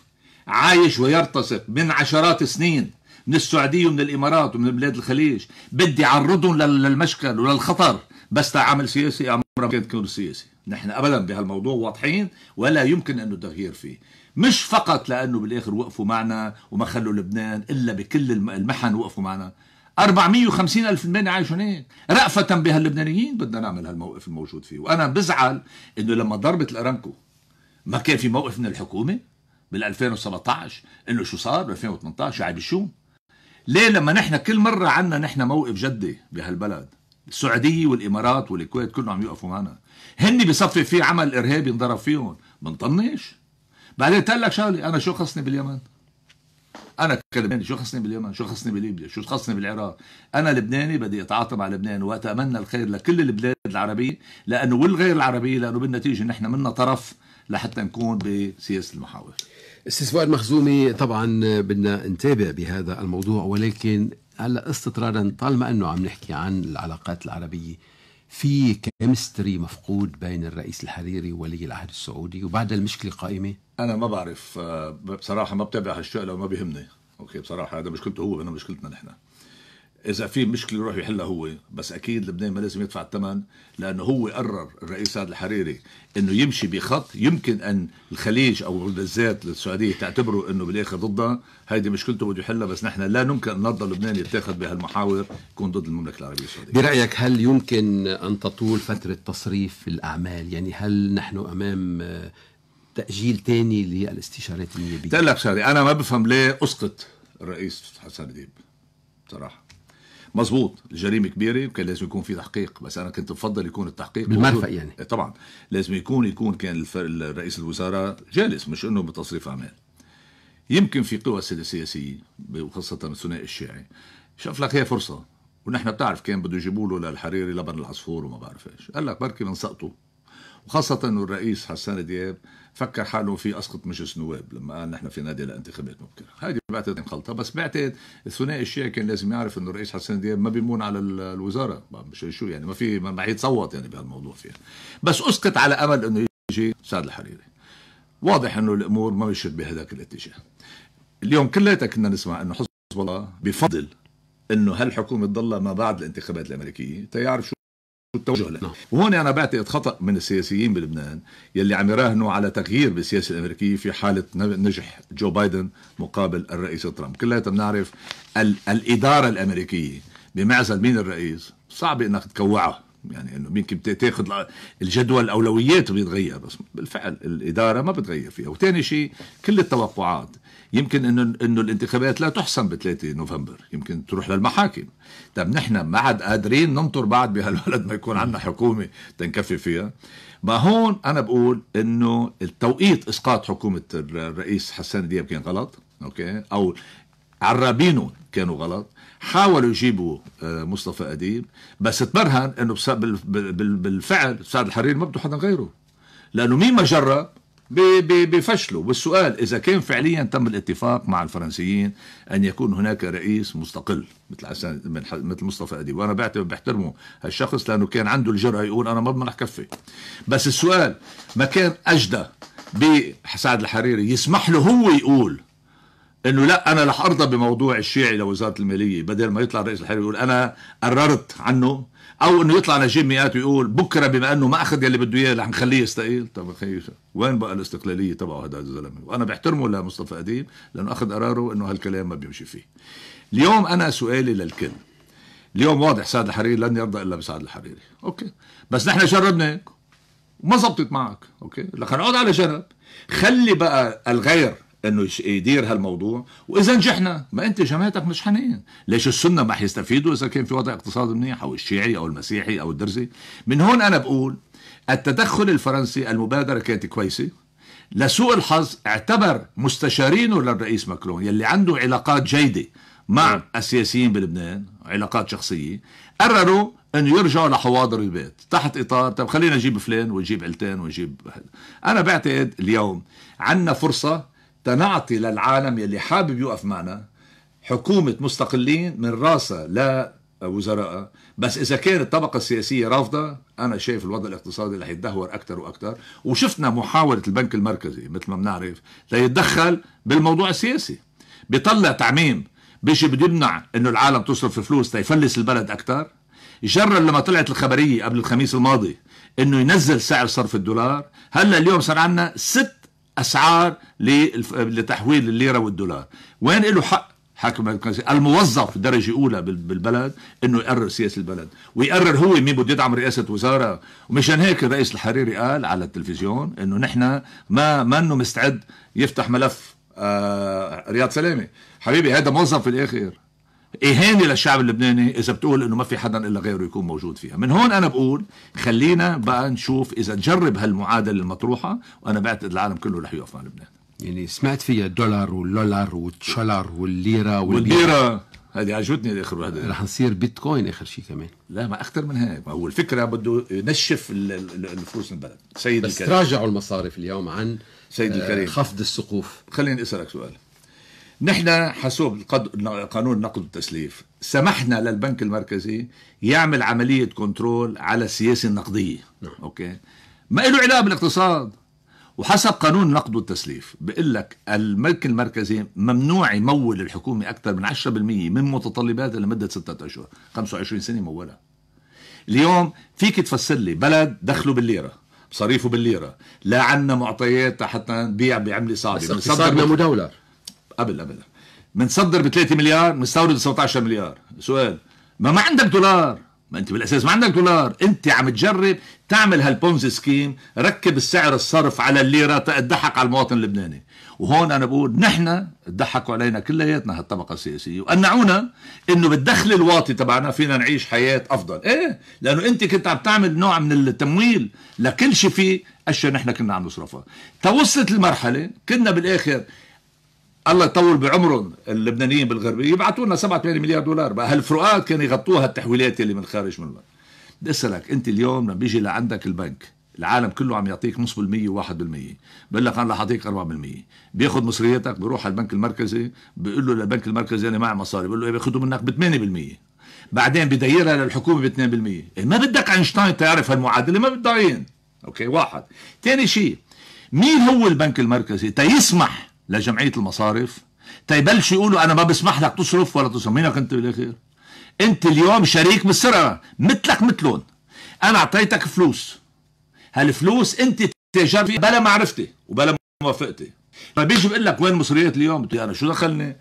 عايش ويرتزق من عشرات سنين من السعودية ومن الإمارات ومن بلاد الخليج بدي عرضهم للمشكل وللخطر بس تعامل سياسي أمر ما تكون سياسي نحن أبدا بهالموضوع واضحين ولا يمكن أنه تغيير فيه مش فقط لأنه بالآخر وقفوا معنا وما خلوا لبنان إلا بكل المحن وقفوا معنا 450 ألف لبناني عايش هناك رأفة بهاللبنانيين بدنا نعمل هالموقف الموجود فيه وأنا بزعل أنه لما ضربت الأرامكو ما كان في موقف من الحكومة بال 2017 انه شو صار بال 2018 عيب شو ليه لما نحن كل مرة عنا نحن موقف جدي بهالبلد السعودية والإمارات والكويت كلهم عم يوقفوا معنا هن بصفي في عمل إرهابي انضرب فيهم بنطنش بعدين تقول لك شغلة أنا شو خصني باليمن أنا كلبناني شو خصني باليمن شو خصني بليبيا شو خصني بالعراق أنا لبناني بدي أتعاطى مع لبنان وأتمنى الخير لكل البلاد العربية لأنه والغير العربية لأنه بالنتيجة نحن منا طرف لحتى نكون بسياسة المحاور فؤاد المخزومي طبعا بدنا نتابع بهذا الموضوع ولكن هلا استطرارا طالما انه عم نحكي عن العلاقات العربيه في كيمستري مفقود بين الرئيس الحريري وولي العهد السعودي وبعد المشكله قائمه انا ما بعرف آه، بصراحه ما بتابع هالشيء لو ما بيهمني اوكي بصراحه هذا مشكلته هو انا مشكلتنا نحن اذا في مشكله يروح يحلها هو بس اكيد لبنان ما لازم يدفع الثمن لانه هو قرر الرئيس سعد الحريري انه يمشي بخط يمكن ان الخليج او بالذات السعوديه تعتبره انه بالاخر ضدها هيدي مشكلته بده يحلها بس نحن لا ان نرضى لبنان يتاخذ بهالمحاور يكون ضد المملكه العربيه السعوديه برايك هل يمكن ان تطول فتره تصريف الاعمال يعني هل نحن امام تاجيل ثاني للاستشارات النيابيه؟ لك شغله انا ما بفهم ليه اسقط الرئيس حسن ديب صراحه مظبوط الجريمه كبيره وكان لازم يكون في تحقيق بس انا كنت بفضل يكون التحقيق بالمرفق يعني إيه، طبعا لازم يكون يكون كان رئيس الوزاره جالس مش انه بتصريف اعمال يمكن في قوى سياسيه وخاصه الثنائي الشيعي شاف لك هي فرصه ونحن بتعرف كان بده يجيبوا له للحريري لبن العصفور وما بعرف ايش قال لك بركي بنسقطه وخاصه انه الرئيس حسان دياب فكر حاله في اسقط مجلس نواب لما قال نحن في نادي لانتخابات مبكره هذه بعتقد خلطه بس بعتقد الثنائي الشيعي كان لازم يعرف انه الرئيس حسن دياب ما بيمون على الوزاره مش شو يعني ما في ما يتصوت يعني بهالموضوع فيها بس اسقط على امل انه يجي سعد الحريري واضح انه الامور ما مشت بهذاك الاتجاه اليوم كلياتنا كنا نسمع انه حزب الله بفضل انه هالحكومه تضلها ما بعد الانتخابات الامريكيه تيعرف شو والتوجه لنا وهون أنا بعتقد خطأ من السياسيين بلبنان يلي عم يراهنوا على تغيير بالسياسة الأمريكية في حالة نجح جو بايدن مقابل الرئيس ترامب كلياتنا بنعرف الإدارة الأمريكية بمعزل مين الرئيس صعب انك تكوعه يعني انه ممكن تاخذ الجدول الاولويات بيتغير بس بالفعل الاداره ما بتغير فيها وثاني شيء كل التوقعات يمكن انه انه الانتخابات لا تحسم ب 3 نوفمبر يمكن تروح للمحاكم طب نحن ما عاد قادرين ننطر بعد بهالبلد ما يكون عندنا حكومه تنكفي فيها ما هون انا بقول انه التوقيت اسقاط حكومه الرئيس حسان دياب كان غلط اوكي او عرابينه كانوا غلط حاولوا يجيبوا آه، مصطفى اديب بس تبرهن انه بالفعل سعد الحريري ما بده حدا غيره لانه مين ما جرب بفشله والسؤال إذا كان فعليا تم الاتفاق مع الفرنسيين أن يكون هناك رئيس مستقل مثل حسن مثل مصطفى أديب وأنا بعتبر بحترمه هالشخص لأنه كان عنده الجرأة يقول أنا ما بمنح كفي بس السؤال ما كان أجدى بسعد الحريري يسمح له هو يقول انه لا انا رح ارضى بموضوع الشيعي لوزاره الماليه بدل ما يطلع رئيس الحرب يقول انا قررت عنه او انه يطلع نجيب مئات ويقول بكره بما انه ما اخذ يلي بده اياه رح نخليه يستقيل طب خيش. وين بقى الاستقلاليه تبعه هذا الزلمه وانا بحترمه لمصطفى قديم لانه اخذ قراره انه هالكلام ما بيمشي فيه اليوم انا سؤالي للكل اليوم واضح سعد الحريري لن يرضى الا بسعد الحريري اوكي بس نحن جربناك وما زبطت معك اوكي رح نقعد على جنب خلي بقى الغير انه يدير هالموضوع واذا نجحنا ما انت جماعتك حنين، ليش السنه ما حيستفيدوا اذا كان في وضع اقتصادي منيح او الشيعي او المسيحي او الدرزي من هون انا بقول التدخل الفرنسي المبادره كانت كويسه لسوء الحظ اعتبر مستشارينه للرئيس ماكرون يلي عنده علاقات جيده مع نعم. السياسيين بلبنان علاقات شخصيه قرروا انه يرجعوا لحواضر البيت تحت اطار طب خلينا نجيب فلان ونجيب علتان ونجيب انا بعتقد اليوم عندنا فرصه تنعطي للعالم يلي حابب يوقف معنا حكومة مستقلين من راسها لا وزراء بس اذا كانت الطبقه السياسيه رافضه انا شايف الوضع الاقتصادي رح يتدهور اكثر واكثر وشفنا محاوله البنك المركزي مثل ما بنعرف ليتدخل بالموضوع السياسي بيطلع تعميم بيجي بده يمنع انه العالم تصرف فلوس تيفلس البلد اكثر جرب لما طلعت الخبريه قبل الخميس الماضي انه ينزل سعر صرف الدولار هلا اليوم صار عندنا ست اسعار لتحويل الليره والدولار وين له حق حاكم الموظف درجة أولى بالبلد أنه يقرر سياسة البلد ويقرر هو مين بده يدعم رئاسة وزارة ومشان هيك الرئيس الحريري قال على التلفزيون أنه نحن ما منه مستعد يفتح ملف آه رياض سلامة حبيبي هذا موظف في الآخر اهانه للشعب اللبناني اذا بتقول انه ما في حدا الا غيره يكون موجود فيها من هون انا بقول خلينا بقى نشوف اذا نجرب هالمعادله المطروحه وانا بعتقد العالم كله رح يقف مع لبنان يعني سمعت فيها الدولار واللولار والتشولر والليره والليره هذه عجبتني اخر هذا رح نصير بيتكوين اخر شيء كمان لا ما اكثر من هيك ما هو الفكره بده ينشف الفلوس البلد سيد بس الكريم تراجعوا المصارف اليوم عن سيد آه، الكريم خفض السقوف خليني اسالك سؤال نحن حسب قانون نقد التسليف سمحنا للبنك المركزي يعمل عملية كنترول على السياسة النقدية نعم. أوكي ما له علاقة بالاقتصاد وحسب قانون نقد والتسليف بقول لك البنك المركزي ممنوع يمول الحكومة أكثر من 10% من متطلباتها لمدة ستة أشهر 25 سنة مولها اليوم فيك تفسر لي بلد دخله بالليرة صريفه بالليرة لا عنا معطيات حتى نبيع بعملة صعبة بس اقتصادنا مدولر قبل قبل بنصدر ب 3 مليار بنستورد ب 17 مليار سؤال ما ما عندك دولار ما انت بالاساس ما عندك دولار انت عم تجرب تعمل هالبونزي سكيم ركب السعر الصرف على الليره تضحك على المواطن اللبناني وهون انا بقول نحن ضحكوا علينا كلياتنا هالطبقه السياسيه وقنعونا انه بالدخل الواطي تبعنا فينا نعيش حياه افضل ايه لانه انت كنت عم تعمل نوع من التمويل لكل شيء فيه اشياء نحن كنا عم نصرفها توصلت المرحله كنا بالاخر الله يطول بعمرهم اللبنانيين بالغربيه يبعثوا لنا 7 8 مليار دولار بقى هالفروقات كانوا يغطوها التحويلات اللي من الخارج من بدي اسالك انت اليوم لما بيجي لعندك البنك العالم كله عم يعطيك نص بالمية وواحد بالمية بقول لك انا رح اعطيك 4 بالمية بياخذ مصرياتك بيروح على البنك المركزي بيقول له للبنك المركزي انا معي مصاري بيقول له إيه، بياخذوا منك ب 8 بالمية بعدين بدايرها للحكومه ب 2 بالمية إيه، ما بدك اينشتاين تعرف هالمعادله ما بدها اوكي واحد ثاني شيء مين هو البنك المركزي تيسمح لجمعيه المصارف تيبلشوا يقولوا انا ما بسمح لك تصرف ولا تصرف مينك انت بالاخير انت اليوم شريك بالسرقه مثلك مثلهم انا اعطيتك فلوس هالفلوس انت تاجرت فيها بلا معرفتي وبلا موافقتي فبيجي طيب، بقول لك وين مصريات اليوم انا شو دخلني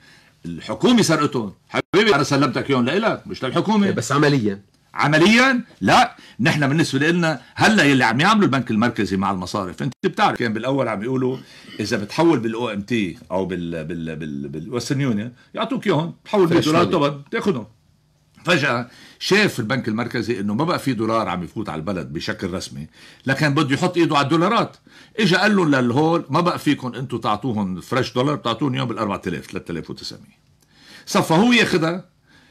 الحكومه سرقتهم حبيبي انا سلمتك اياهم لإلك مش للحكومه بس عمليا عمليا لا نحن بالنسبه لنا هلا يلي عم يعملوا البنك المركزي مع المصارف انت بتعرف كان بالاول عم يقولوا اذا بتحول بالاو ام تي او بال بال بال بالوسترن يونيون يعطوك اياهم تحول بالدولار طبعا تاخذهم فجأة شاف البنك المركزي انه ما بقى في دولار عم يفوت على البلد بشكل رسمي، لكن بده يحط ايده على الدولارات، اجى قال لهم للهول ما بقى فيكم انتم تعطوهم فريش دولار بتعطوهم اياهم بال 4000 3900 صفى هو ياخذها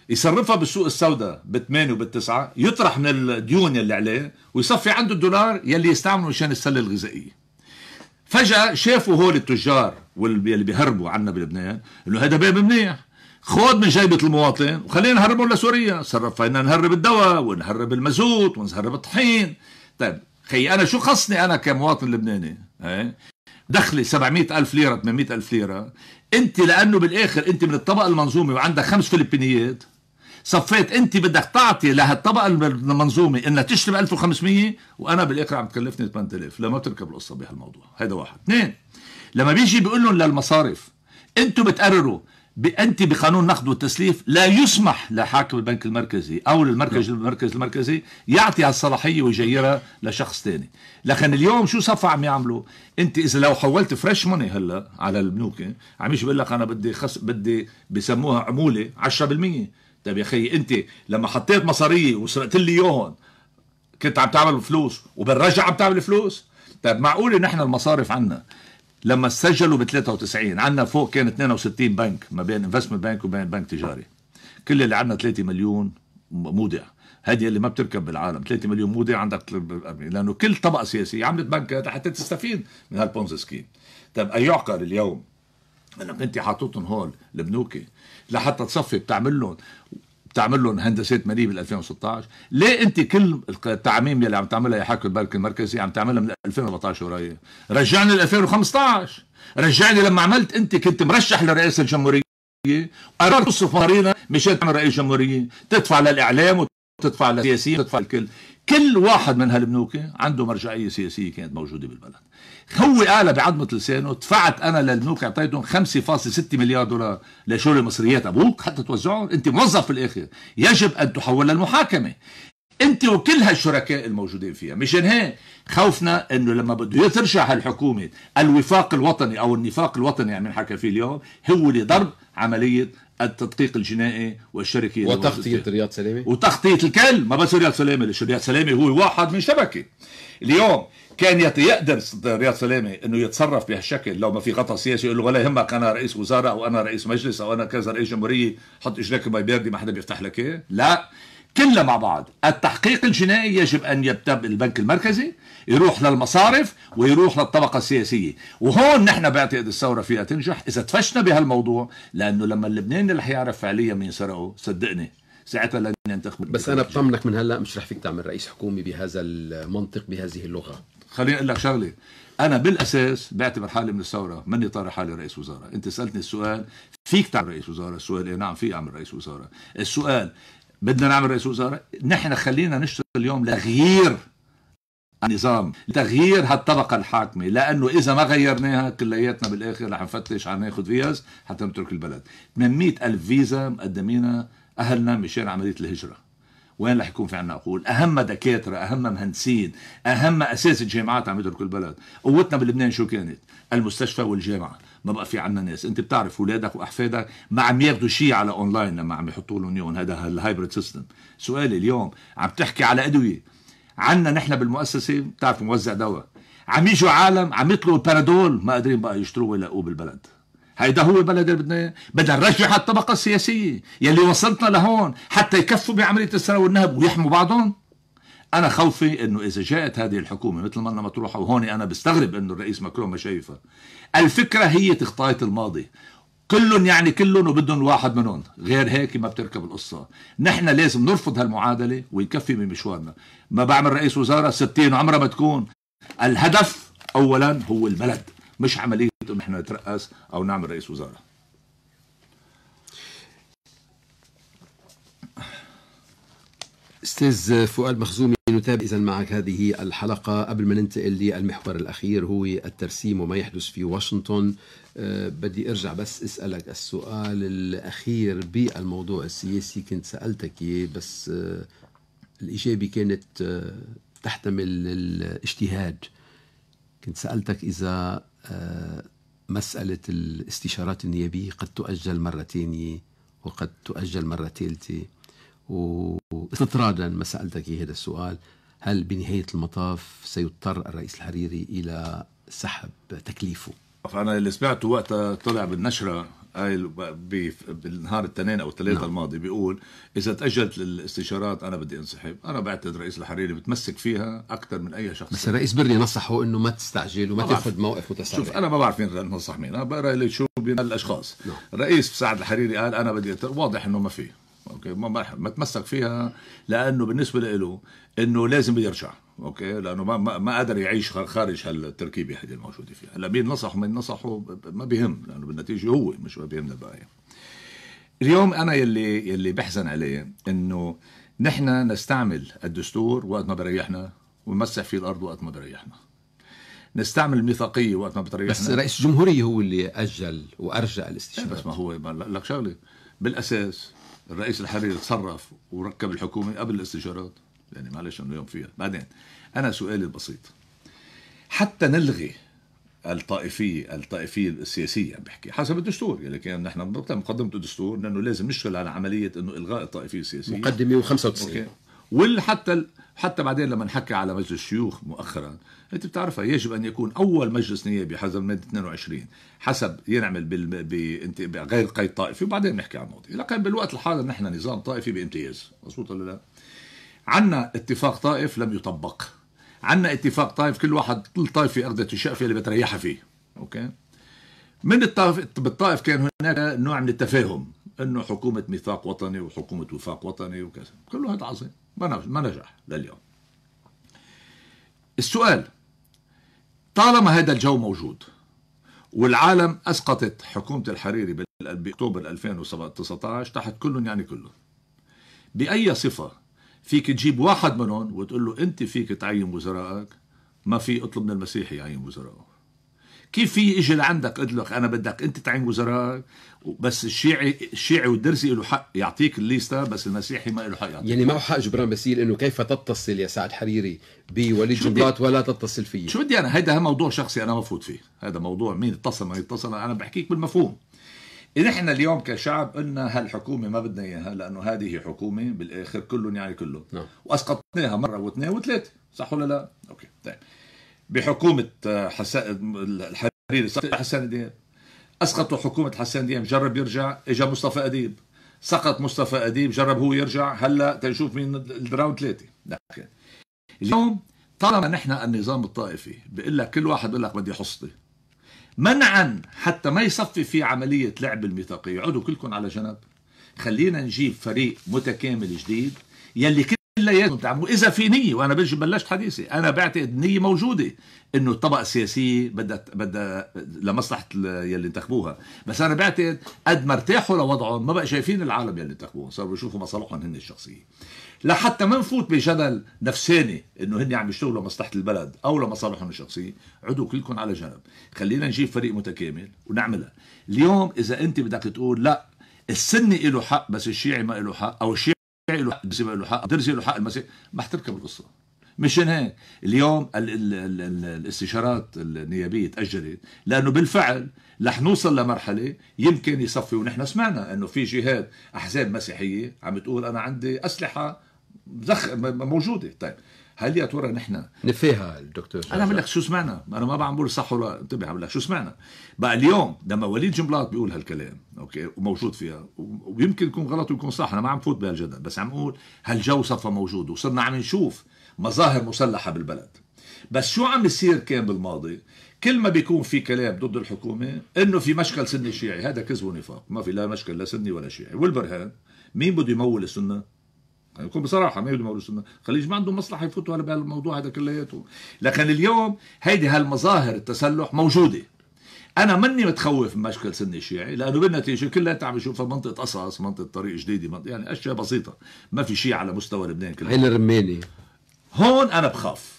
يصرفها بالسوق السوداء وب وبالتسعة يطرح من الديون يلي عليه ويصفي عنده الدولار يلي يستعمله مشان السله الغذائيه فجاه شافوا هول التجار واللي بيهربوا عنا بلبنان انه هذا باب منيح خود من جيبة المواطن وخلينا نهربهم لسوريا صرف فينا نهرب الدواء ونهرب المازوت ونهرب الطحين طيب خي انا شو خصني انا كمواطن لبناني إيه؟ دخلي 700 ألف ليرة 800 ألف ليرة أنت لأنه بالآخر أنت من الطبقة المنظومة وعندك خمس فلبينيات صفيت انت بدك تعطي لهالطبقه المنظومه انها تشتري ب 1500 وانا بالاخر عم تكلفني 8000 لما تركب القصه بهالموضوع هذا واحد اثنين لما بيجي بيقول لهم للمصارف انتم بتقرروا انت بقانون نقد والتسليف لا يسمح لحاكم البنك المركزي او للمركز نعم. المركز المركزي يعطي هالصلاحيه ويجيرها لشخص ثاني لكن اليوم شو صفى عم يعملوا انت اذا لو حولت فريش موني هلا على البنوك عم يجي بيقول لك انا بدي خص بدي بسموها عموله 10% طيب يا اخي انت لما حطيت مصاريه وسرقت لي اياهم كنت عم تعمل فلوس وبالرجعه عم تعمل فلوس طيب معقوله نحن المصارف عنا لما سجلوا ب 93 عندنا فوق كان 62 بنك ما بين انفستمنت بنك وبين بنك تجاري كل اللي عندنا 3 مليون مودع هذه اللي ما بتركب بالعالم 3 مليون مودع عندك لانه كل طبقه سياسيه عملت بنكات حتى تستفيد من هالبونز سكيم طيب ايعقل اليوم انك انت حاطتهم هول البنوك لحتى تصفي بتعمل لهم بتعمل لهم هندسات ماليه بال 2016 ليه انت كل التعميم يلي عم تعملها يا حاكم البنك المركزي عم تعملها من 2014 وراي رجعني ل 2015 رجعني لما عملت انت كنت مرشح لرئاسه الجمهوريه قررت تصرف مارينا مشان تعمل رئيس جمهوريه تدفع للاعلام وتدفع للسياسيين وتدفع للكل كل واحد من هالبنوك عنده مرجعيه سياسيه كانت موجوده بالبلد هو قال بعظمة لسانه دفعت انا للبنوك اعطيتهم 5.6 مليار دولار لشغل مصريات ابوك حتى توزعهم انت موظف في الاخر يجب ان تحول للمحاكمه انت وكل هالشركاء الموجودين فيها مشان هيك خوفنا انه لما بده ترجع هالحكومه الوفاق الوطني او النفاق الوطني عم يعني نحكى فيه اليوم هو لضرب عمليه التدقيق الجنائي والشركه وتغطيه رياض سلامه وتغطيه الكل ما بس رياض سلامه رياض سلامه هو واحد من شبكه اليوم كان يقدر رياض سلامه انه يتصرف بهالشكل لو ما في غطاء سياسي يقول له ولا يهمك انا رئيس وزاره او انا رئيس مجلس او انا كذا رئيس جمهوريه حط اجلك ما بيردي ما حدا بيفتح لك إيه؟ لا كلها مع بعض التحقيق الجنائي يجب أن يبدأ البنك المركزي يروح للمصارف ويروح للطبقة السياسية وهون نحن بعتقد الثورة فيها تنجح إذا تفشنا بهالموضوع لأنه لما اللبناني رح يعرف فعليا مين سرقه صدقني ساعتها لن ينتخب بس أنا بطمنك من هلأ مش رح فيك تعمل رئيس حكومي بهذا المنطق بهذه اللغة خليني أقول لك شغلة أنا بالأساس بعتبر حالي من الثورة ماني طارح حالي رئيس وزراء أنت سألتني السؤال فيك تعمل رئيس وزراء السؤال إيه نعم في أعمل رئيس وزراء السؤال بدنا نعمل رئيس وزراء نحن خلينا نشتغل اليوم لغير النظام لتغيير هالطبقة الحاكمة لأنه إذا ما غيرناها كلياتنا بالآخر رح نفتش عم ناخذ فيز حتى نترك البلد 800 ألف فيزا مقدمينها أهلنا مشان عملية الهجرة وين رح يكون في عنا عقول أهم دكاترة أهم مهندسين أهم أساس الجامعات عم يتركوا البلد قوتنا بلبنان شو كانت المستشفى والجامعة ما بقى في عندنا ناس انت بتعرف اولادك واحفادك ما عم ياخذوا شيء على اونلاين لما عم يحطوا لهم يوم هذا الهايبرد سيستم سؤالي اليوم عم تحكي على ادويه عندنا نحن بالمؤسسه بتعرف موزع دواء عم يجوا عالم عم يطلبوا البارادول ما قادرين بقى يشتروه ويلاقوه بالبلد هيدا هو البلد اللي بدنا اياه، بدنا نرجع الطبقه السياسيه يلي وصلتنا لهون حتى يكفوا بعمليه الثروه والنهب ويحموا بعضهم انا خوفي انه اذا جاءت هذه الحكومه مثل ما انها مطروحه وهون انا بستغرب انه الرئيس ماكرون ما شايفها الفكره هي تخطايط الماضي كلهم يعني كلهم وبدهم واحد منهم غير هيك ما بتركب القصة نحن لازم نرفض هالمعادلة ويكفي من مشوارنا ما بعمل رئيس وزارة 60 عمرها ما تكون الهدف أولا هو البلد مش عملية انه نحن نترأس أو نعمل رئيس وزارة استاذ فؤاد مخزومي نتابع اذا معك هذه الحلقه قبل ما ننتقل للمحور الاخير هو الترسيم وما يحدث في واشنطن أه بدي ارجع بس اسالك السؤال الاخير بالموضوع السياسي كنت سالتك اياه بس أه الاجابه كانت أه تحتمل الاجتهاد كنت سالتك اذا آه، مساله الاستشارات النيابيه قد تؤجل مره ثانيه وقد تؤجل مره ثالثه واستطرادا ما سألتك هذا السؤال هل بنهاية المطاف سيضطر الرئيس الحريري إلى سحب تكليفه؟ فأنا اللي سمعته وقتها طلع بالنشرة قايل بالنهار الاثنين او الثلاثة نعم. الماضي بيقول اذا تاجلت الاستشارات انا بدي انسحب انا بعتقد رئيس الحريري متمسك فيها اكثر من اي شخص بس الرئيس بري نصحه انه ما تستعجل وما تاخذ موقف متسارع شوف انا ما بعرف مين نصح مين انا بقرا اللي شو بين الاشخاص نعم. الرئيس سعد الحريري قال انا بدي واضح انه ما في اوكي ما ما تمسك فيها لانه بالنسبه له انه لازم يرجع اوكي لانه ما ما, ما يعيش خارج هالتركيبه هذه الموجوده فيها هلا مين نصحه مين نصحه ما بهم لانه بالنتيجه هو مش ما بهمنا الباقي اليوم انا يلي يلي بحزن عليه انه نحن نستعمل الدستور وقت ما بريحنا ونمسح فيه الارض وقت ما بريحنا نستعمل الميثاقيه وقت ما بتريحنا بس رئيس الجمهوريه هو اللي اجل وارجع الاستشهاد بس ما هو لك شغله بالاساس الرئيس الحريري تصرف وركب الحكومه قبل الاستشارات يعني معلش انه يوم فيها بعدين انا سؤالي البسيط حتى نلغي الطائفيه الطائفيه السياسيه عم بحكي حسب الدستور يعني كان نحن مقدمه الدستور لانه لازم نشتغل على عمليه انه الغاء الطائفيه السياسيه مقدمه و95 وحتى حتى بعدين لما نحكي على مجلس الشيوخ مؤخرا انت بتعرفها يجب ان يكون اول مجلس نيابي حسب الماده 22 حسب ينعمل بال... ب... غير قيد طائفي وبعدين بنحكي عن الموضوع لكن بالوقت الحاضر نحن نظام طائفي بامتياز مظبوط ولا لا عندنا اتفاق طائف لم يطبق عندنا اتفاق طائف كل واحد كل طائفه اخذت الشقفه اللي بتريحها فيه اوكي من الطائف بالطائف كان هناك نوع من التفاهم انه حكومه ميثاق وطني وحكومه وفاق وطني وكذا كله هذا عظيم ما نجح لليوم السؤال طالما هذا الجو موجود والعالم اسقطت حكومه الحريري باكتوبر 2019 تحت كلهم يعني كلهم باي صفه فيك تجيب واحد منهم وتقول له انت فيك تعين وزرائك ما في اطلب من المسيحي يعين وزرائه كيف في اجي لعندك ادلك انا بدك انت تعين وزراء بس الشيعي الشيعي والدرزي له حق يعطيك الليستا بس المسيحي ما له حق يعطيك يعني ما هو حق جبران باسيل انه كيف تتصل يا سعد حريري بوليد جنبلاط ولا تتصل فيه شو بدي انا هيدا موضوع شخصي انا مفوت فيه هذا موضوع مين اتصل ما يتصل انا بحكيك بالمفهوم نحن اليوم كشعب قلنا هالحكومة ما بدنا إياها لأنه هذه حكومة بالآخر كلهم يعني كلهم نعم. وأسقطناها مرة واثنين وثلاثة صح ولا لا؟ أوكي طيب بحكومة آه، الحريري حسن دياب أسقطوا حكومة حسن دياب جرب يرجع إجا مصطفى أديب سقط مصطفى أديب جرب هو يرجع هلا تنشوف مين الراوند ثلاثة لكن اليوم طالما نحن النظام الطائفي بيقول لك كل واحد بيقول لك بدي حصتي منعا حتى ما يصفي في عملية لعب الميثاقية اقعدوا كلكم على جنب خلينا نجيب فريق متكامل جديد يلي كل الا ينتعب واذا في نيه وانا بلشت حديثي انا بعتقد نيه موجوده انه الطبقه السياسيه بدها بدها لمصلحه يلي انتخبوها بس انا بعتقد قد ما ارتاحوا لوضعهم ما بقى شايفين العالم يلي انتخبوهم صاروا يشوفوا مصالحهم هن الشخصيه لحتى ما نفوت بجدل نفساني انه هن عم يشتغلوا لمصلحه البلد او لمصالحهم الشخصيه عدوا كلكم على جنب خلينا نجيب فريق متكامل ونعملها اليوم اذا انت بدك تقول لا السني له حق بس الشيعي ما له حق او الشيعي لحق تسيب لحق المسيح ما حتركب القصه مشان هيك اليوم الـ الـ الـ الـ الاستشارات النيابيه تاجلت لانه بالفعل رح نوصل لمرحله يمكن يصفي ونحن سمعنا انه في جهات احزاب مسيحيه عم تقول انا عندي اسلحه موجوده طيب هل يا ترى نحن نفيها الدكتور انا بقول لك شو سمعنا انا ما عم بقول صح ولا انتبه عم لك شو سمعنا بقى اليوم لما وليد جنبلاط بيقول هالكلام اوكي وموجود فيها ويمكن يكون غلط ويكون صح انا ما عم فوت بهالجدل بس عم اقول هالجو صفى موجود وصرنا عم نشوف مظاهر مسلحه بالبلد بس شو عم يصير كان بالماضي كل ما بيكون في كلام ضد الحكومه انه في مشكل سني شيعي هذا كذب ونفاق ما في لا مشكل لا سني ولا شيعي والبرهان مين بده يمول السنه يكون بصراحه ما يبدو السنه خليج ما عندهم مصلحه يفوتوا بهالموضوع هذا كلياته لكن اليوم هيدي هالمظاهر التسلح موجوده انا مني متخوف من مشكل سني شيعي لانه بالنتيجه كلها عم نشوفها منطقه قصص منطقه طريق جديده منطقة يعني اشياء بسيطه ما في شيء على مستوى لبنان كله الرماني هون انا بخاف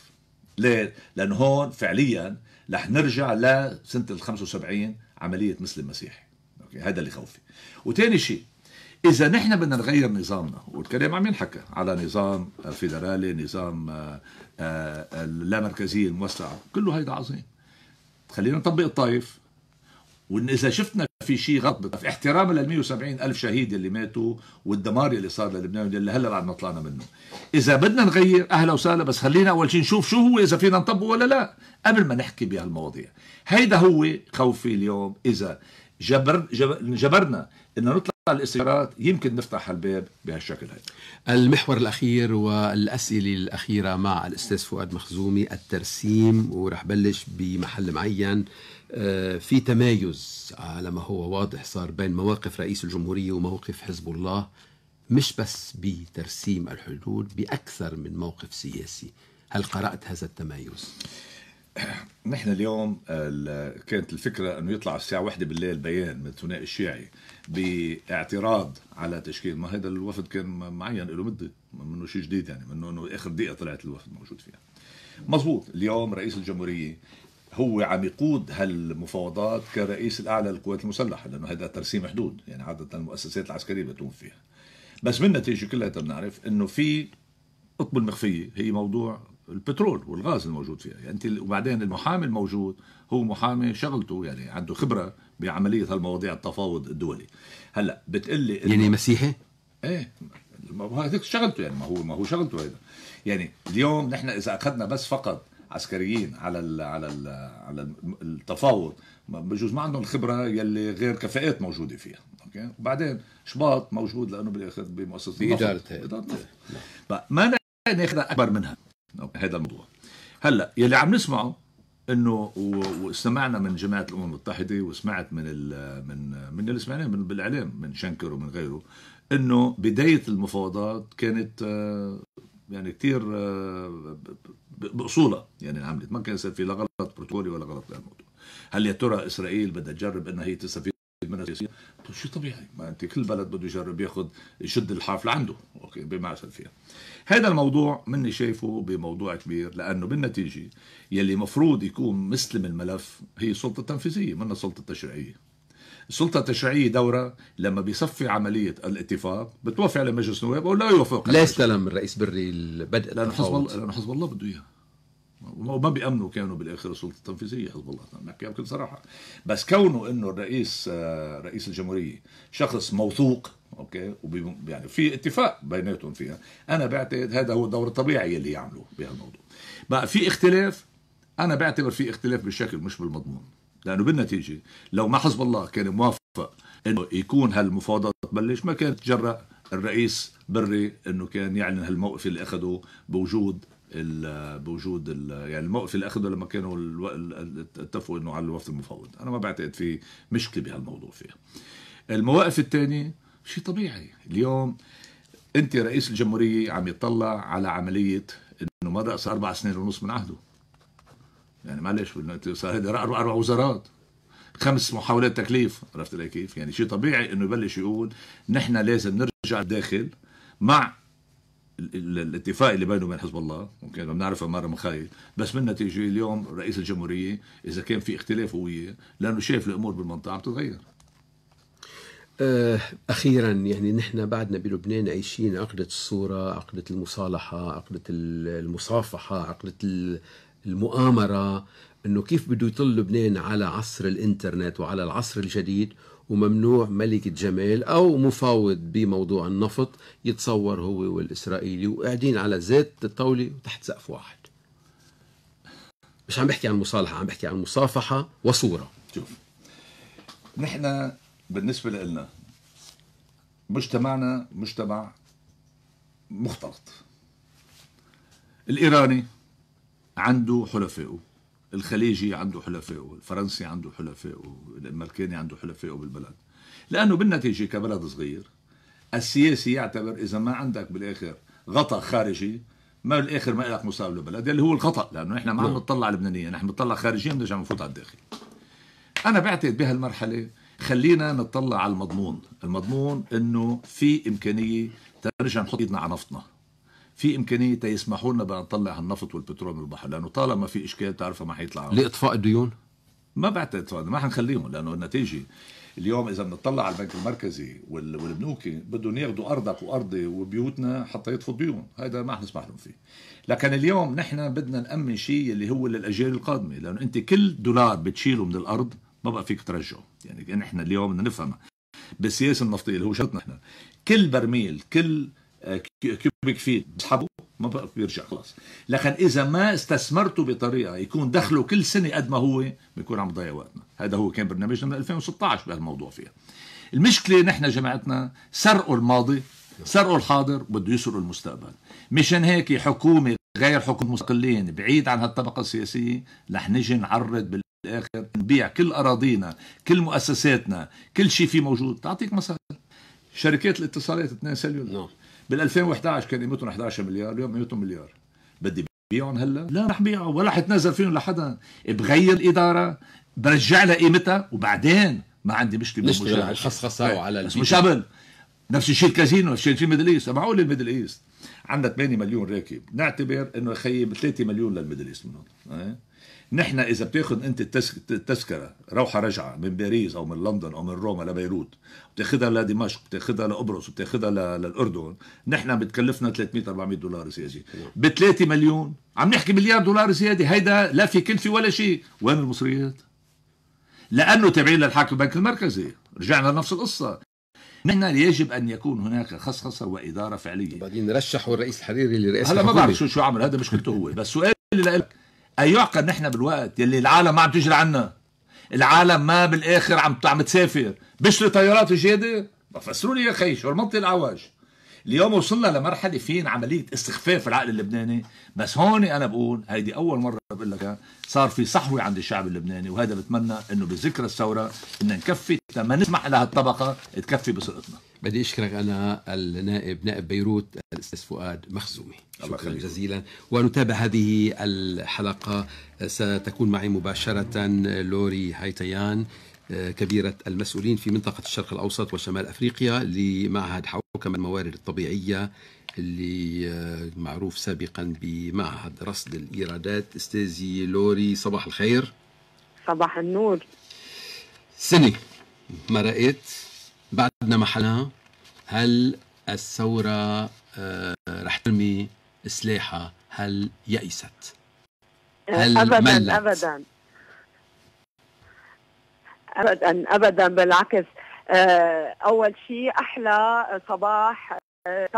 ليه؟ لانه هون فعليا رح نرجع لسنه ال 75 عمليه مسلم مسيحي اوكي هذا اللي خوفي وثاني شيء اذا نحن بدنا نغير نظامنا والكلام عم ينحكى على نظام فيدرالي نظام آه، آه، اللامركزيه الموسعه كله هيدا عظيم خلينا نطبق الطائف وان اذا شفنا في شيء غلط في احتراما لل 170 الف شهيد اللي ماتوا والدمار اللي صار للبنان اللي هلا عم طلعنا منه اذا بدنا نغير اهلا وسهلا بس خلينا اول شيء نشوف شو هو اذا فينا نطبقه ولا لا قبل ما نحكي بهالمواضيع هيدا هو خوفي اليوم اذا جبر جبرنا ان نطلع الاستشارات يمكن نفتح الباب بهالشكل هذا المحور الاخير والاسئله الاخيره مع الاستاذ فؤاد مخزومي الترسيم وراح بلش بمحل معين آه، في تمايز على ما هو واضح صار بين مواقف رئيس الجمهوريه وموقف حزب الله مش بس بترسيم الحدود باكثر من موقف سياسي هل قرات هذا التمايز نحن اليوم كانت الفكره انه يطلع الساعه واحدة بالليل بيان من الثنائي الشيعي باعتراض على تشكيل ما هذا الوفد كان معين له مده منه شيء جديد يعني منه انه اخر دقيقه طلعت الوفد موجود فيها مضبوط اليوم رئيس الجمهوريه هو عم يقود هالمفاوضات كرئيس الاعلى للقوات المسلحه لانه هذا ترسيم حدود يعني عاده المؤسسات العسكريه بتقوم فيها بس بالنتيجه كلها بنعرف انه في قطب المخفيه هي موضوع البترول والغاز الموجود فيها يعني انت وبعدين المحامي الموجود هو محامي شغلته يعني عنده خبره بعمليه هالمواضيع التفاوض الدولي هلا بتقلي يعني مسيحي ايه هيك شغلته يعني ما هو ما هو شغلته هذا يعني اليوم نحن اذا اخذنا بس فقط عسكريين على الـ على الـ على التفاوض بجوز ما عندهم الخبره يلي غير كفاءات موجوده فيها اوكي وبعدين شباط موجود لانه بالاخر بمؤسسه باداره ما ناخذها اكبر منها هذا الموضوع هلا يلي عم نسمعه انه واستمعنا من جماعه الامم المتحده وسمعت من الـ من من اللي سمعناه من بالاعلام من شنكر ومن غيره انه بدايه المفاوضات كانت آه، يعني كثير آه، باصولها يعني عملت ما كان في لا غلط بروتوكولي ولا غلط بالموضوع هل يا ترى اسرائيل بدها تجرب انها هي تستفيد منها سياسيا شيء طبيعي ما انت كل بلد بده يجرب ياخذ يشد الحافله عنده اوكي بما فيها هذا الموضوع مني شايفه بموضوع كبير لأنه بالنتيجة يلي مفروض يكون مستلم الملف هي السلطة التنفيذية من السلطة التشريعية السلطة التشريعية دورة لما بيصفي عملية الاتفاق بتوافق على مجلس النواب أو لا يوافق لا استلم الرئيس بري البدء لأنه حزب الله لأنه حزب الله بده إياه وما بيأمنوا كانوا بالاخر السلطه التنفيذيه حزب الله نحكيها بكل صراحه بس كونه انه الرئيس آه، رئيس الجمهوريه شخص موثوق اوكي يعني في اتفاق بيناتهم فيها انا بعتقد هذا هو الدور الطبيعي اللي يعملوه بهالموضوع بقى في اختلاف انا بعتبر في اختلاف بالشكل مش بالمضمون لانه بالنتيجه لو ما حزب الله كان موافق انه يكون هالمفاوضات تبلش ما كان تجرأ الرئيس بري انه كان يعلن هالموقف اللي اخذه بوجود ال بوجود الـ يعني الموقف اللي اخذه لما كانوا اتفقوا انه على الوفد المفاوض انا ما بعتقد في مشكله بهالموضوع فيها المواقف الثانيه شيء طبيعي اليوم انت رئيس الجمهوريه عم يطلع على عمليه انه ما رأس اربع سنين ونص من عهده يعني معلش صار هذا اربع اربع وزارات خمس محاولات تكليف عرفت لي كيف يعني شيء طبيعي انه يبلش يقول نحن لازم نرجع الداخل مع الاتفاق اللي بينه وبين حزب الله ممكن بنعرفه مره مخايل بس بالنتيجه اليوم رئيس الجمهوريه اذا كان في اختلاف هويه لانه شايف الامور بالمنطقه عم تتغير آه، أخيرا يعني نحن بعدنا بلبنان عايشين عقدة الصورة عقدة المصالحة عقدة المصافحة عقدة المؤامرة أنه كيف بده يطل لبنان على عصر الإنترنت وعلى العصر الجديد وممنوع ملكة جمال أو مفاوض بموضوع النفط يتصور هو والإسرائيلي وقاعدين على ذات الطاولة وتحت سقف واحد مش عم بحكي عن مصالحة عم بحكي عن مصافحة وصورة شوف نحن بالنسبة لنا مجتمعنا مجتمع مختلط الإيراني عنده حلفائه الخليجي عنده حلفائه الفرنسي عنده حلفائه الأمريكاني عنده حلفائه بالبلد لأنه بالنتيجة كبلد صغير السياسي يعتبر إذا ما عندك بالآخر غطاء خارجي ما بالاخر ما لك مصاب للبلد اللي هو الخطا لانه احنا ما عم نعم. نطلع لبنانيه نحن بنطلع خارجيا بنرجع بنفوت على الداخل انا بعتقد بهالمرحله خلينا نطلع على المضمون المضمون انه في امكانيه ترجع نحط ايدنا على نفطنا في امكانيه تيسمحوا لنا بان نطلع النفط والبترول من البحر لانه طالما في اشكال تعرفه ما حيطلع لاطفاء الديون ما بعتقد ما حنخليهم لانه النتيجه اليوم اذا بنطلع على البنك المركزي والبنوك بدهم ياخذوا ارضك وارضي وبيوتنا حتى يطفوا ديون هذا ما حنسمح لهم فيه لكن اليوم نحن بدنا نامن شيء اللي هو للاجيال القادمه لانه انت كل دولار بتشيله من الارض ما بقى فيك ترجعه يعني نحن احنا اليوم بدنا نفهم بالسياسه النفطيه اللي هو شرطنا احنا كل برميل كل آه، كيوبيك فيت بسحبه ما بقى بيرجع خلاص لكن اذا ما استثمرته بطريقه يكون دخله كل سنه قد ما هو بيكون عم ضيع وقتنا هذا هو كان برنامجنا من 2016 بهالموضوع فيها المشكله نحن جماعتنا سرقوا الماضي سرقوا الحاضر بده يسرقوا المستقبل مشان هيك حكومه غير حكومه مستقلين بعيد عن هالطبقه السياسيه رح نجي نعرض بال الاخر نبيع كل اراضينا كل مؤسساتنا كل شيء في موجود تعطيك مثلا شركات الاتصالات اثنين سلول نعم بال 2011 كان قيمتهم 11 مليار اليوم قيمتهم مليار بدي بيعهم هلا لا رح بيعهم ولا حتنازل فيهم لحدا بغير الاداره برجع لها قيمتها وبعدين ما عندي مشكله نشتغل إيه. على وعلى بس مش قبل نفس الشيء الكازينو نفس الشيء الميدل ايست معقول الميدل ايست عندنا 8 مليون راكب نعتبر انه يا خيي 3 مليون للميدل ايست منهم إيه؟ نحن اذا بتاخذ انت التذكره روحه رجعه من باريس او من لندن او من روما لبيروت بتاخذها لدمشق بتاخذها لقبرص بتاخذها للاردن نحن بتكلفنا 300 400 دولار زياده نعم. ب 3 مليون عم نحكي مليار دولار زياده هيدا لا في كلفه ولا شيء وين المصريات لانه تابعين للحاكم البنك المركزي رجعنا لنفس القصه نحن يجب ان يكون هناك خصخصه واداره فعليه بعدين رشحوا الرئيس الحريري لرئاسه هلا ما بعرف شو شو عمل هذا مشكلته هو بس سؤالي لك أيعقل نحن بالوقت يلي العالم ما عم تجري عنا العالم ما بالآخر عم عم تسافر بشتري طيارات جادة فسروا لي يا أخي شو المنطق العواج اليوم وصلنا لمرحلة فين عملية استخفاف العقل اللبناني بس هون أنا بقول هيدي أول مرة بقول لك صار في صحوة عند الشعب اللبناني وهذا بتمنى انه بذكرى الثورة ان نكفي ما نسمح لهالطبقة تكفي بسرقتنا بدي اشكرك انا النائب نائب بيروت الاستاذ فؤاد مخزومي شكرا جزيلا ونتابع هذه الحلقة ستكون معي مباشرة لوري هايتيان كبيرة المسؤولين في منطقة الشرق الأوسط وشمال أفريقيا لمعهد حوكمة الموارد الطبيعية اللي آه، معروف سابقا بمعهد رصد الإيرادات أستاذي لوري صباح الخير صباح النور سنة مرقت بعدنا محلها هل الثورة آه، رح ترمي سلاحها هل يئست هل أبدا ملت؟ أبدا أبدا أبدا بالعكس آه، أول شيء أحلى صباح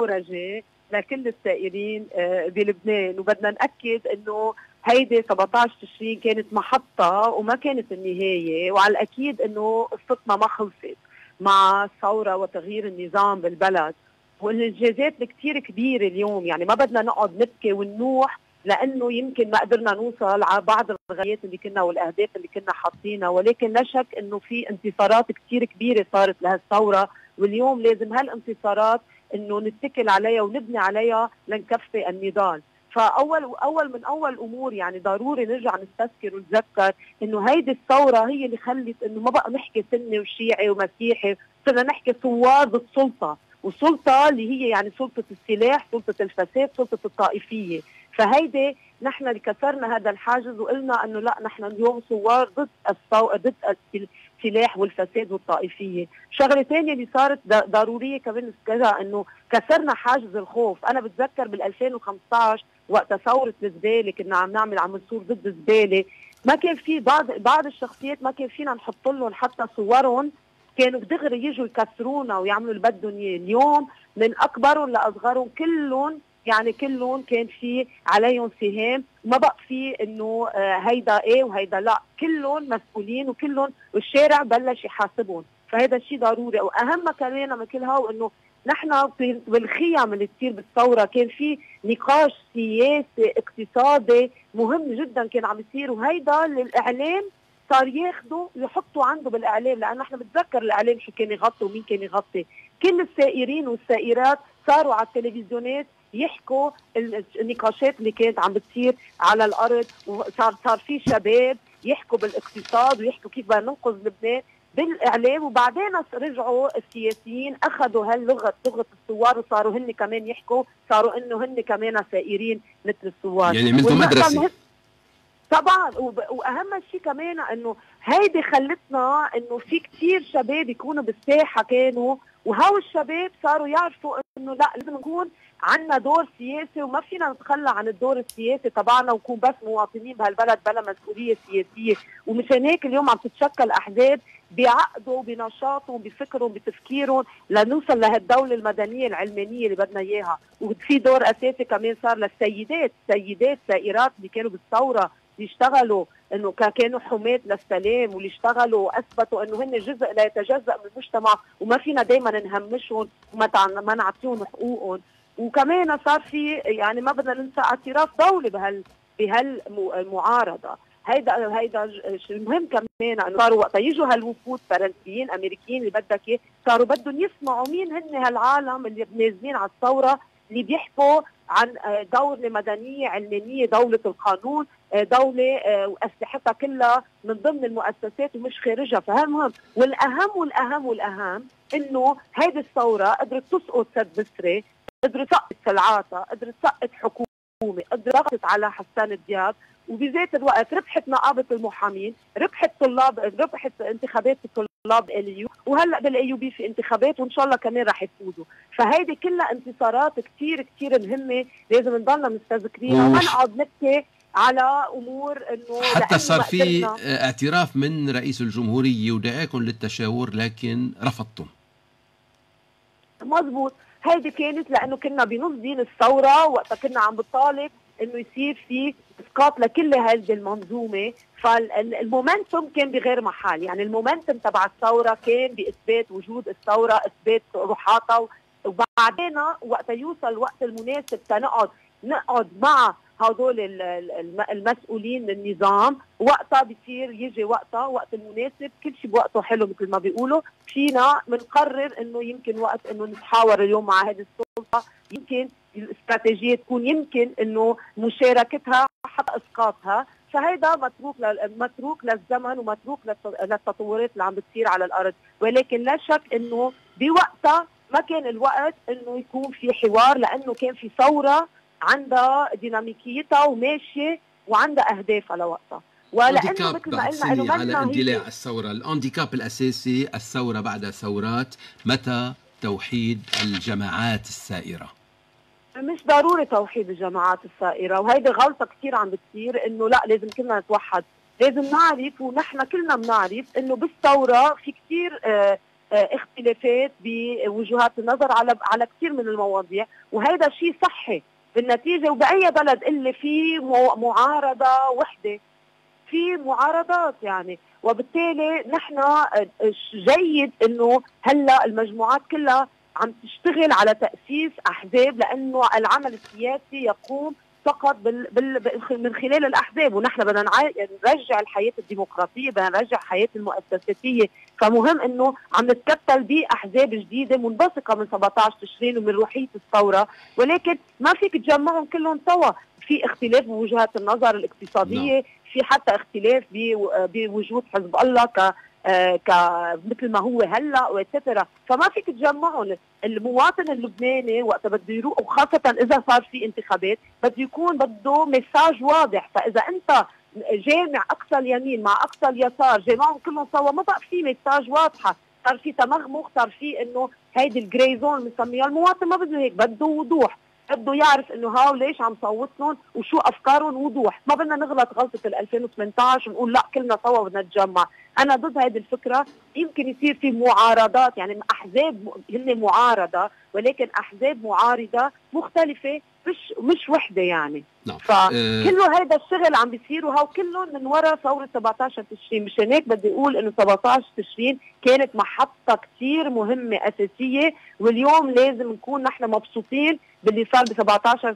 ثورجي لكل الثائرين آه، بلبنان وبدنا ناكد انه هيدي 17 تشرين كانت محطه وما كانت النهايه وعلى الاكيد انه قصتنا ما خلصت مع الثوره وتغيير النظام بالبلد والانجازات الكثير كبيره اليوم يعني ما بدنا نقعد نبكي وننوح لانه يمكن ما قدرنا نوصل على بعض الغايات اللي كنا والاهداف اللي كنا حاطينها ولكن لا شك انه في انتصارات كثير كبيره صارت لهالثوره واليوم لازم هالانتصارات انه نتكل عليها ونبني عليها لنكفي النضال فاول اول من اول الامور يعني ضروري نرجع نستذكر ونتذكر انه هيدي الثوره هي اللي خلت انه ما بقى نحكي سني وشيعي ومسيحي صرنا نحكي ضد السلطه والسلطه اللي هي يعني سلطه السلاح سلطه الفساد سلطه الطائفيه فهيدي نحن اللي كسرنا هذا الحاجز وقلنا انه لا نحن اليوم ثوار ضد الثوره ضد السلاح والفساد والطائفيه، شغله ثانيه اللي صارت ضروريه كمان كذا انه كسرنا حاجز الخوف، انا بتذكر بال 2015 وقت ثوره الزباله كنا عم نعمل عم نصور ضد الزباله، ما كان في بعض بعض الشخصيات ما كان فينا نحط لهم حتى صورهم كانوا بدغري يجوا يكسرونا ويعملوا اللي بدهم اياه، اليوم من اكبرهم لاصغرهم كلهم يعني كلهم كان في عليهم سهام ما بقى في انه آه، هيدا ايه وهيدا لا كلهم مسؤولين وكلهم والشارع بلش يحاسبهم فهذا الشيء ضروري واهم كمان من كل هو انه نحن بالخيم اللي تصير بالثوره كان في نقاش سياسي اقتصادي مهم جدا كان عم يصير وهيدا للاعلام صار ياخده ويحطه عنده بالاعلام لانه نحن بنتذكر الاعلام شو كان يغطي ومين كان يغطي كل السائرين والسائرات صاروا على التلفزيونات يحكوا النقاشات اللي كانت عم بتصير على الارض وصار صار في شباب يحكوا بالاقتصاد ويحكوا كيف بدنا ننقذ لبنان بالاعلام وبعدين رجعوا السياسيين اخذوا هاللغه لغه الثوار وصاروا هن كمان يحكوا صاروا انه هن كمان ثائرين مثل الثوار يعني منذ مدرسه طبعا واهم شيء كمان انه هيدي خلتنا انه في كثير شباب يكونوا بالساحه كانوا وهو الشباب صاروا يعرفوا انه لا لازم نكون عندنا دور سياسي وما فينا نتخلى عن الدور السياسي تبعنا ونكون بس مواطنين بهالبلد بلا مسؤوليه سياسيه ومشان هيك اليوم عم تتشكل احزاب بعقده بنشاطهم بفكرهم بتفكيرهم لنوصل لهالدوله المدنيه العلمانيه اللي بدنا اياها وفي دور اساسي كمان صار للسيدات سيدات ثائرات اللي كانوا بالثوره بيشتغلوا انه كانوا حماة للسلام واللي اشتغلوا واثبتوا انه هن جزء لا يتجزا من المجتمع وما فينا دائما نهمشهم وما نعطيهم حقوقهم وكمان صار في يعني ما بدنا ننسى اعتراف دولي بهال بهالمعارضه هيدا هيدا مهم كمان انه صاروا وقت يجوا هالوفود فرنسيين امريكيين اللي بدك اياه صاروا بدهم يسمعوا مين هن هالعالم اللي نازلين على الثوره اللي بيحكوا عن آه، دور لمدنيه علمانيه دوله القانون آه، دوله آه، واسلحتها كلها من ضمن المؤسسات ومش خارجها فهذا مهم والاهم والاهم والاهم انه هذه الثوره قدرت تسقط سد مصري قدرت تسقط سلعاتها قدرت تسقط حكومه قدرت ضغطت على حسان الدياب وبذات الوقت ربحت نقابه المحامين ربحت طلاب ربحت انتخابات الطلاب طلاب اليو وهلا بالاي بي في انتخابات وان شاء الله كمان رح يفوزوا فهيدي كلها انتصارات كثير كثير مهمه لازم نضلنا مستذكرينها نقعد نبكي على امور انه حتى صار في اعتراف من رئيس الجمهوريه ودعاكم للتشاور لكن رفضتم مزبوط هيدي كانت لانه كنا بنص دين الثوره وقتها كنا عم بطالب انه يصير في اسقاط لكل هذه المنظومه فالمومنتوم كان بغير محل يعني المومنتوم تبع الثوره كان باثبات وجود الثوره اثبات روحاتها وبعدين وقت يوصل الوقت المناسب تنقعد نقعد مع هدول المسؤولين النظام وقتها بصير يجي وقتها وقت المناسب كل شيء بوقته حلو مثل ما بيقولوا فينا بنقرر انه يمكن وقت انه نتحاور اليوم مع هذه السلطه يمكن الاستراتيجيه تكون يمكن انه مشاركتها حتى اسقاطها فهيدا متروك متروك للزمن ومتروك للتطورات اللي عم بتصير على الارض ولكن لا شك انه بوقتها ما كان الوقت انه يكون في حوار لانه كان في ثوره عندها ديناميكيتها وماشيه وعندها اهدافها لوقتها ولانه مثل ما قلنا انه على اندلاع الثوره، الانديكاب الاساسي الثوره بعد ثورات، متى توحيد الجماعات السائره؟ مش ضروري توحيد الجماعات السائره وهيدي غلطه كثير عم بتصير انه لا لازم كلنا نتوحد، لازم نعرف ونحن كلنا بنعرف انه بالثوره في كثير آه،, آه اختلافات بوجهات النظر على على كثير من المواضيع وهذا شيء صحي بالنتيجه وباي بلد اللي فيه معارضه وحده في معارضات يعني وبالتالي نحن جيد انه هلا المجموعات كلها عم تشتغل على تاسيس احزاب لانه العمل السياسي يقوم فقط بال بال من خلال الاحزاب ونحن بدنا نرجع الحياه الديمقراطيه بدنا نرجع الحياه المؤسساتيه فمهم انه عم نتكتل باحزاب جديده منبثقه من 17 تشرين ومن روحيه الثوره ولكن ما فيك تجمعهم كلهم سوا في اختلاف بوجهات النظر الاقتصاديه نعم. في حتى اختلاف بوجود حزب الله ك آه، ك مثل ما هو هلا واتسترا فما فيك تجمعهم المواطن اللبناني وقت بده يروح وخاصه اذا صار في انتخابات بده يكون بده مساج واضح فاذا انت جامع اقصى اليمين مع اقصى اليسار جامعهم كلهم سوا ما بقى في ميساج واضحه صار في تمغمغ صار في انه هيدي الجري زون بنسميها المواطن ما بده هيك بده وضوح بده يعرف انه هاو ليش عم صوت لهم وشو افكارهم وضوح ما بدنا نغلط غلطه ال 2018 ونقول لا كلنا سوا بدنا نتجمع انا ضد هذه الفكره يمكن يصير في معارضات يعني احزاب هن معارضه ولكن احزاب معارضه مختلفه مش مش وحده يعني نعم. فكله آه. هذا الشغل عم بيصير وهو كله من وراء ثوره 17 تشرين مشان هيك بدي اقول انه 17 تشرين كانت محطه كثير مهمه اساسيه واليوم لازم نكون نحن مبسوطين باللي صار ب 17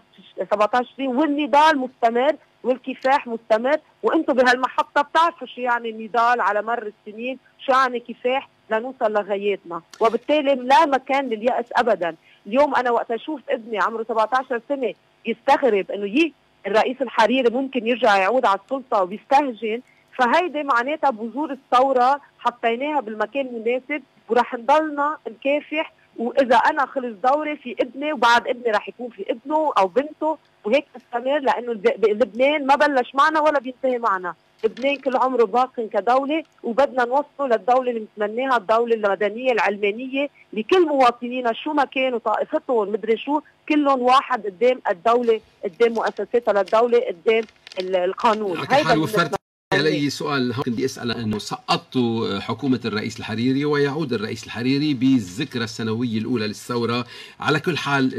17 تشرين والنضال مستمر والكفاح مستمر وانتم بهالمحطه بتعرفوا شو يعني نضال على مر السنين شو يعني كفاح لنوصل لغاياتنا وبالتالي لا مكان لليأس ابدا اليوم انا وقت اشوف ابني عمره 17 سنه يستغرب انه يي الرئيس الحريري ممكن يرجع يعود على السلطه وبيستهجن فهيدي معناتها بذور الثوره حطيناها بالمكان المناسب وراح نضلنا نكافح واذا انا خلص دوري في ابني وبعد ابني راح يكون في ابنه او بنته وهيك تستمر لانه لبنان ما بلش معنا ولا بينتهي معنا لبنان كل عمره باقٍ كدولة وبدنا نوصله للدولة اللي بنتمناها الدولة المدنية العلمانية لكل مواطنينا شو ما كانوا طائفتهم مدري شو كلهم واحد قدام الدولة قدام مؤسساتها للدولة قدام القانون هيدا لي سؤال بدي اسال انه سقطت حكومه الرئيس الحريري ويعود الرئيس الحريري بالذكرى السنويه الاولى للثوره على كل حال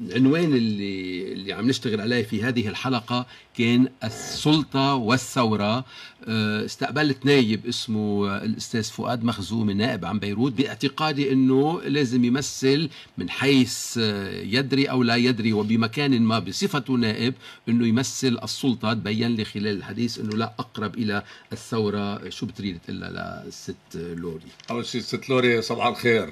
العنوان اللي اللي عم نشتغل عليه في هذه الحلقه كان السلطة والثورة آه، استقبلت نايب اسمه آه، الأستاذ فؤاد مخزومي نائب عن بيروت باعتقادي أنه لازم يمثل من حيث آه، يدري أو لا يدري وبمكان ما بصفته نائب أنه يمثل السلطة تبين لي خلال الحديث أنه لا أقرب إلى الثورة شو بتريد إلا للست لوري أول شيء ست لوري صباح الخير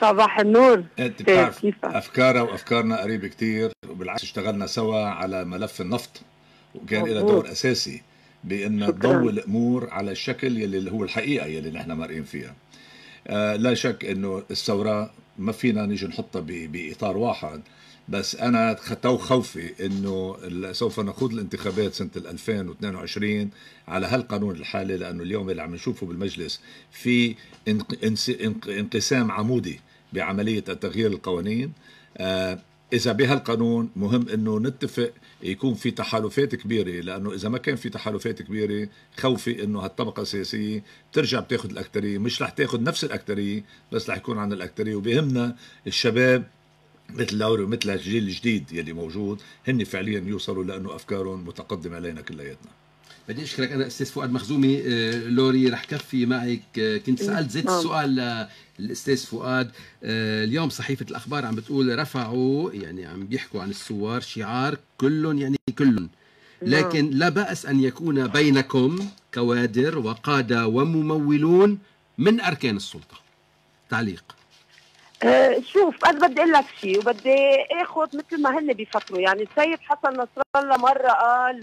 صباح النور أنت بتعرف أفكارها وأفكارنا قريبة كتير وبالعكس اشتغلنا سوا على ملف النفط وكان لها دور اساسي بان تضوي الامور على الشكل يلي هو الحقيقه يلي نحن مارقين فيها آه لا شك انه الثوره ما فينا نيجي نحطها باطار واحد بس انا تو خوفي انه سوف نخوض الانتخابات سنه 2022 على هالقانون الحالي لانه اليوم اللي عم نشوفه بالمجلس في انقسام عمودي بعمليه تغيير القوانين آه اذا بهالقانون مهم انه نتفق يكون في تحالفات كبيره لانه اذا ما كان في تحالفات كبيره خوفي انه هالطبقه السياسيه بترجع بتاخذ الاكثريه مش رح تاخذ نفس الاكثريه بس رح يكون عن الاكثريه وبهمنا الشباب مثل لوري ومثل الجيل الجديد يلي موجود هن فعليا يوصلوا لانه افكارهم متقدمه علينا كلياتنا بدي اشكرك انا استاذ فؤاد مخزومي آه، لوري رح كفي معك آه، كنت إيه، سالت زيت السؤال نعم. للاستاذ فؤاد آه، اليوم صحيفه الاخبار عم بتقول رفعوا يعني عم بيحكوا عن الثوار شعار كلهم يعني كلهم نعم. لكن لا باس ان يكون بينكم كوادر وقاده وممولون من اركان السلطه تعليق آه، شوف انا بدي اقول لك شيء وبدي اخذ مثل ما هن بيفكروا يعني السيد حسن نصر الله مره قال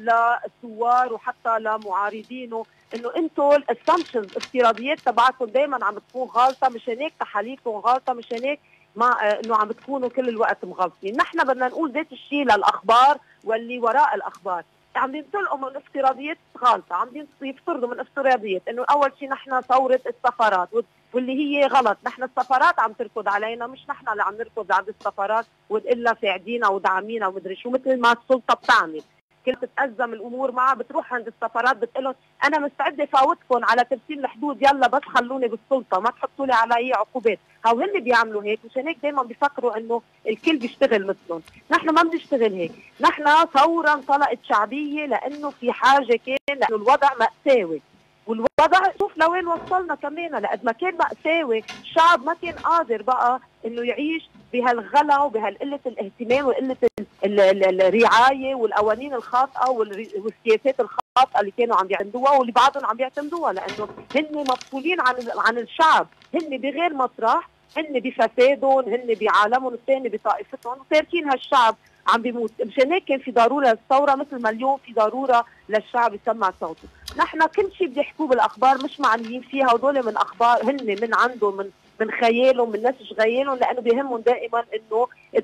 للثوار وحتى لمعارضينه انه انتم الاسامبشنز الافتراضيات تبعكم دائما عم تكون غلطه مشان هيك تحاليلكم غلطه مشان هيك ما آه، انه عم تكونوا كل الوقت مغلطين، نحن بدنا نقول ذات الشيء للاخبار واللي وراء الاخبار، عم بينطلقوا من افتراضيات غلطه، عم بيفترضوا من افتراضيات انه اول شيء نحن ثوره السفارات واللي هي غلط، نحن السفارات عم تركض علينا مش نحن اللي عم نركض عند السفارات وتقول لها ساعدينا ودعمينا ومدري شو مثل ما السلطه بتعمل، كل تتأزم الامور معها بتروح عند السفارات بتقول لهم انا مستعده فاوتكم على ترسيم الحدود يلا بس خلوني بالسلطه ما تحطوا لي علي عقوبات هو هن بيعملوا هيك مشان هيك دائما بيفكروا انه الكل بيشتغل مثلهم نحن ما بنشتغل هيك نحن فورا طلقت شعبيه لانه في حاجه كان لانه الوضع ماساوي والوضع شوف لوين وصلنا كمان لقد ما كان مأساوي الشعب ما كان قادر بقى انه يعيش بهالغلا وبهالقلة الاهتمام وقلة الرعاية والقوانين الخاطئة والسياسات الخاطئة اللي كانوا عم يعملوها واللي بعضهم عم يعتمدوها لانه هن مفصولين عن عن الشعب هن بغير مطرح هن بفسادهم هن بعالمهم الثاني بطائفتهم وتاركين هالشعب عم بيموت مشان هيك كان في ضروره للثوره مثل ما اليوم في ضروره للشعب يسمع صوته نحن كل شيء بيحكوه بالاخبار مش معنيين فيها ودول من اخبار هن من عندهم من من خيالهم من نسج خيالهم لانه بيهمهم دائما انه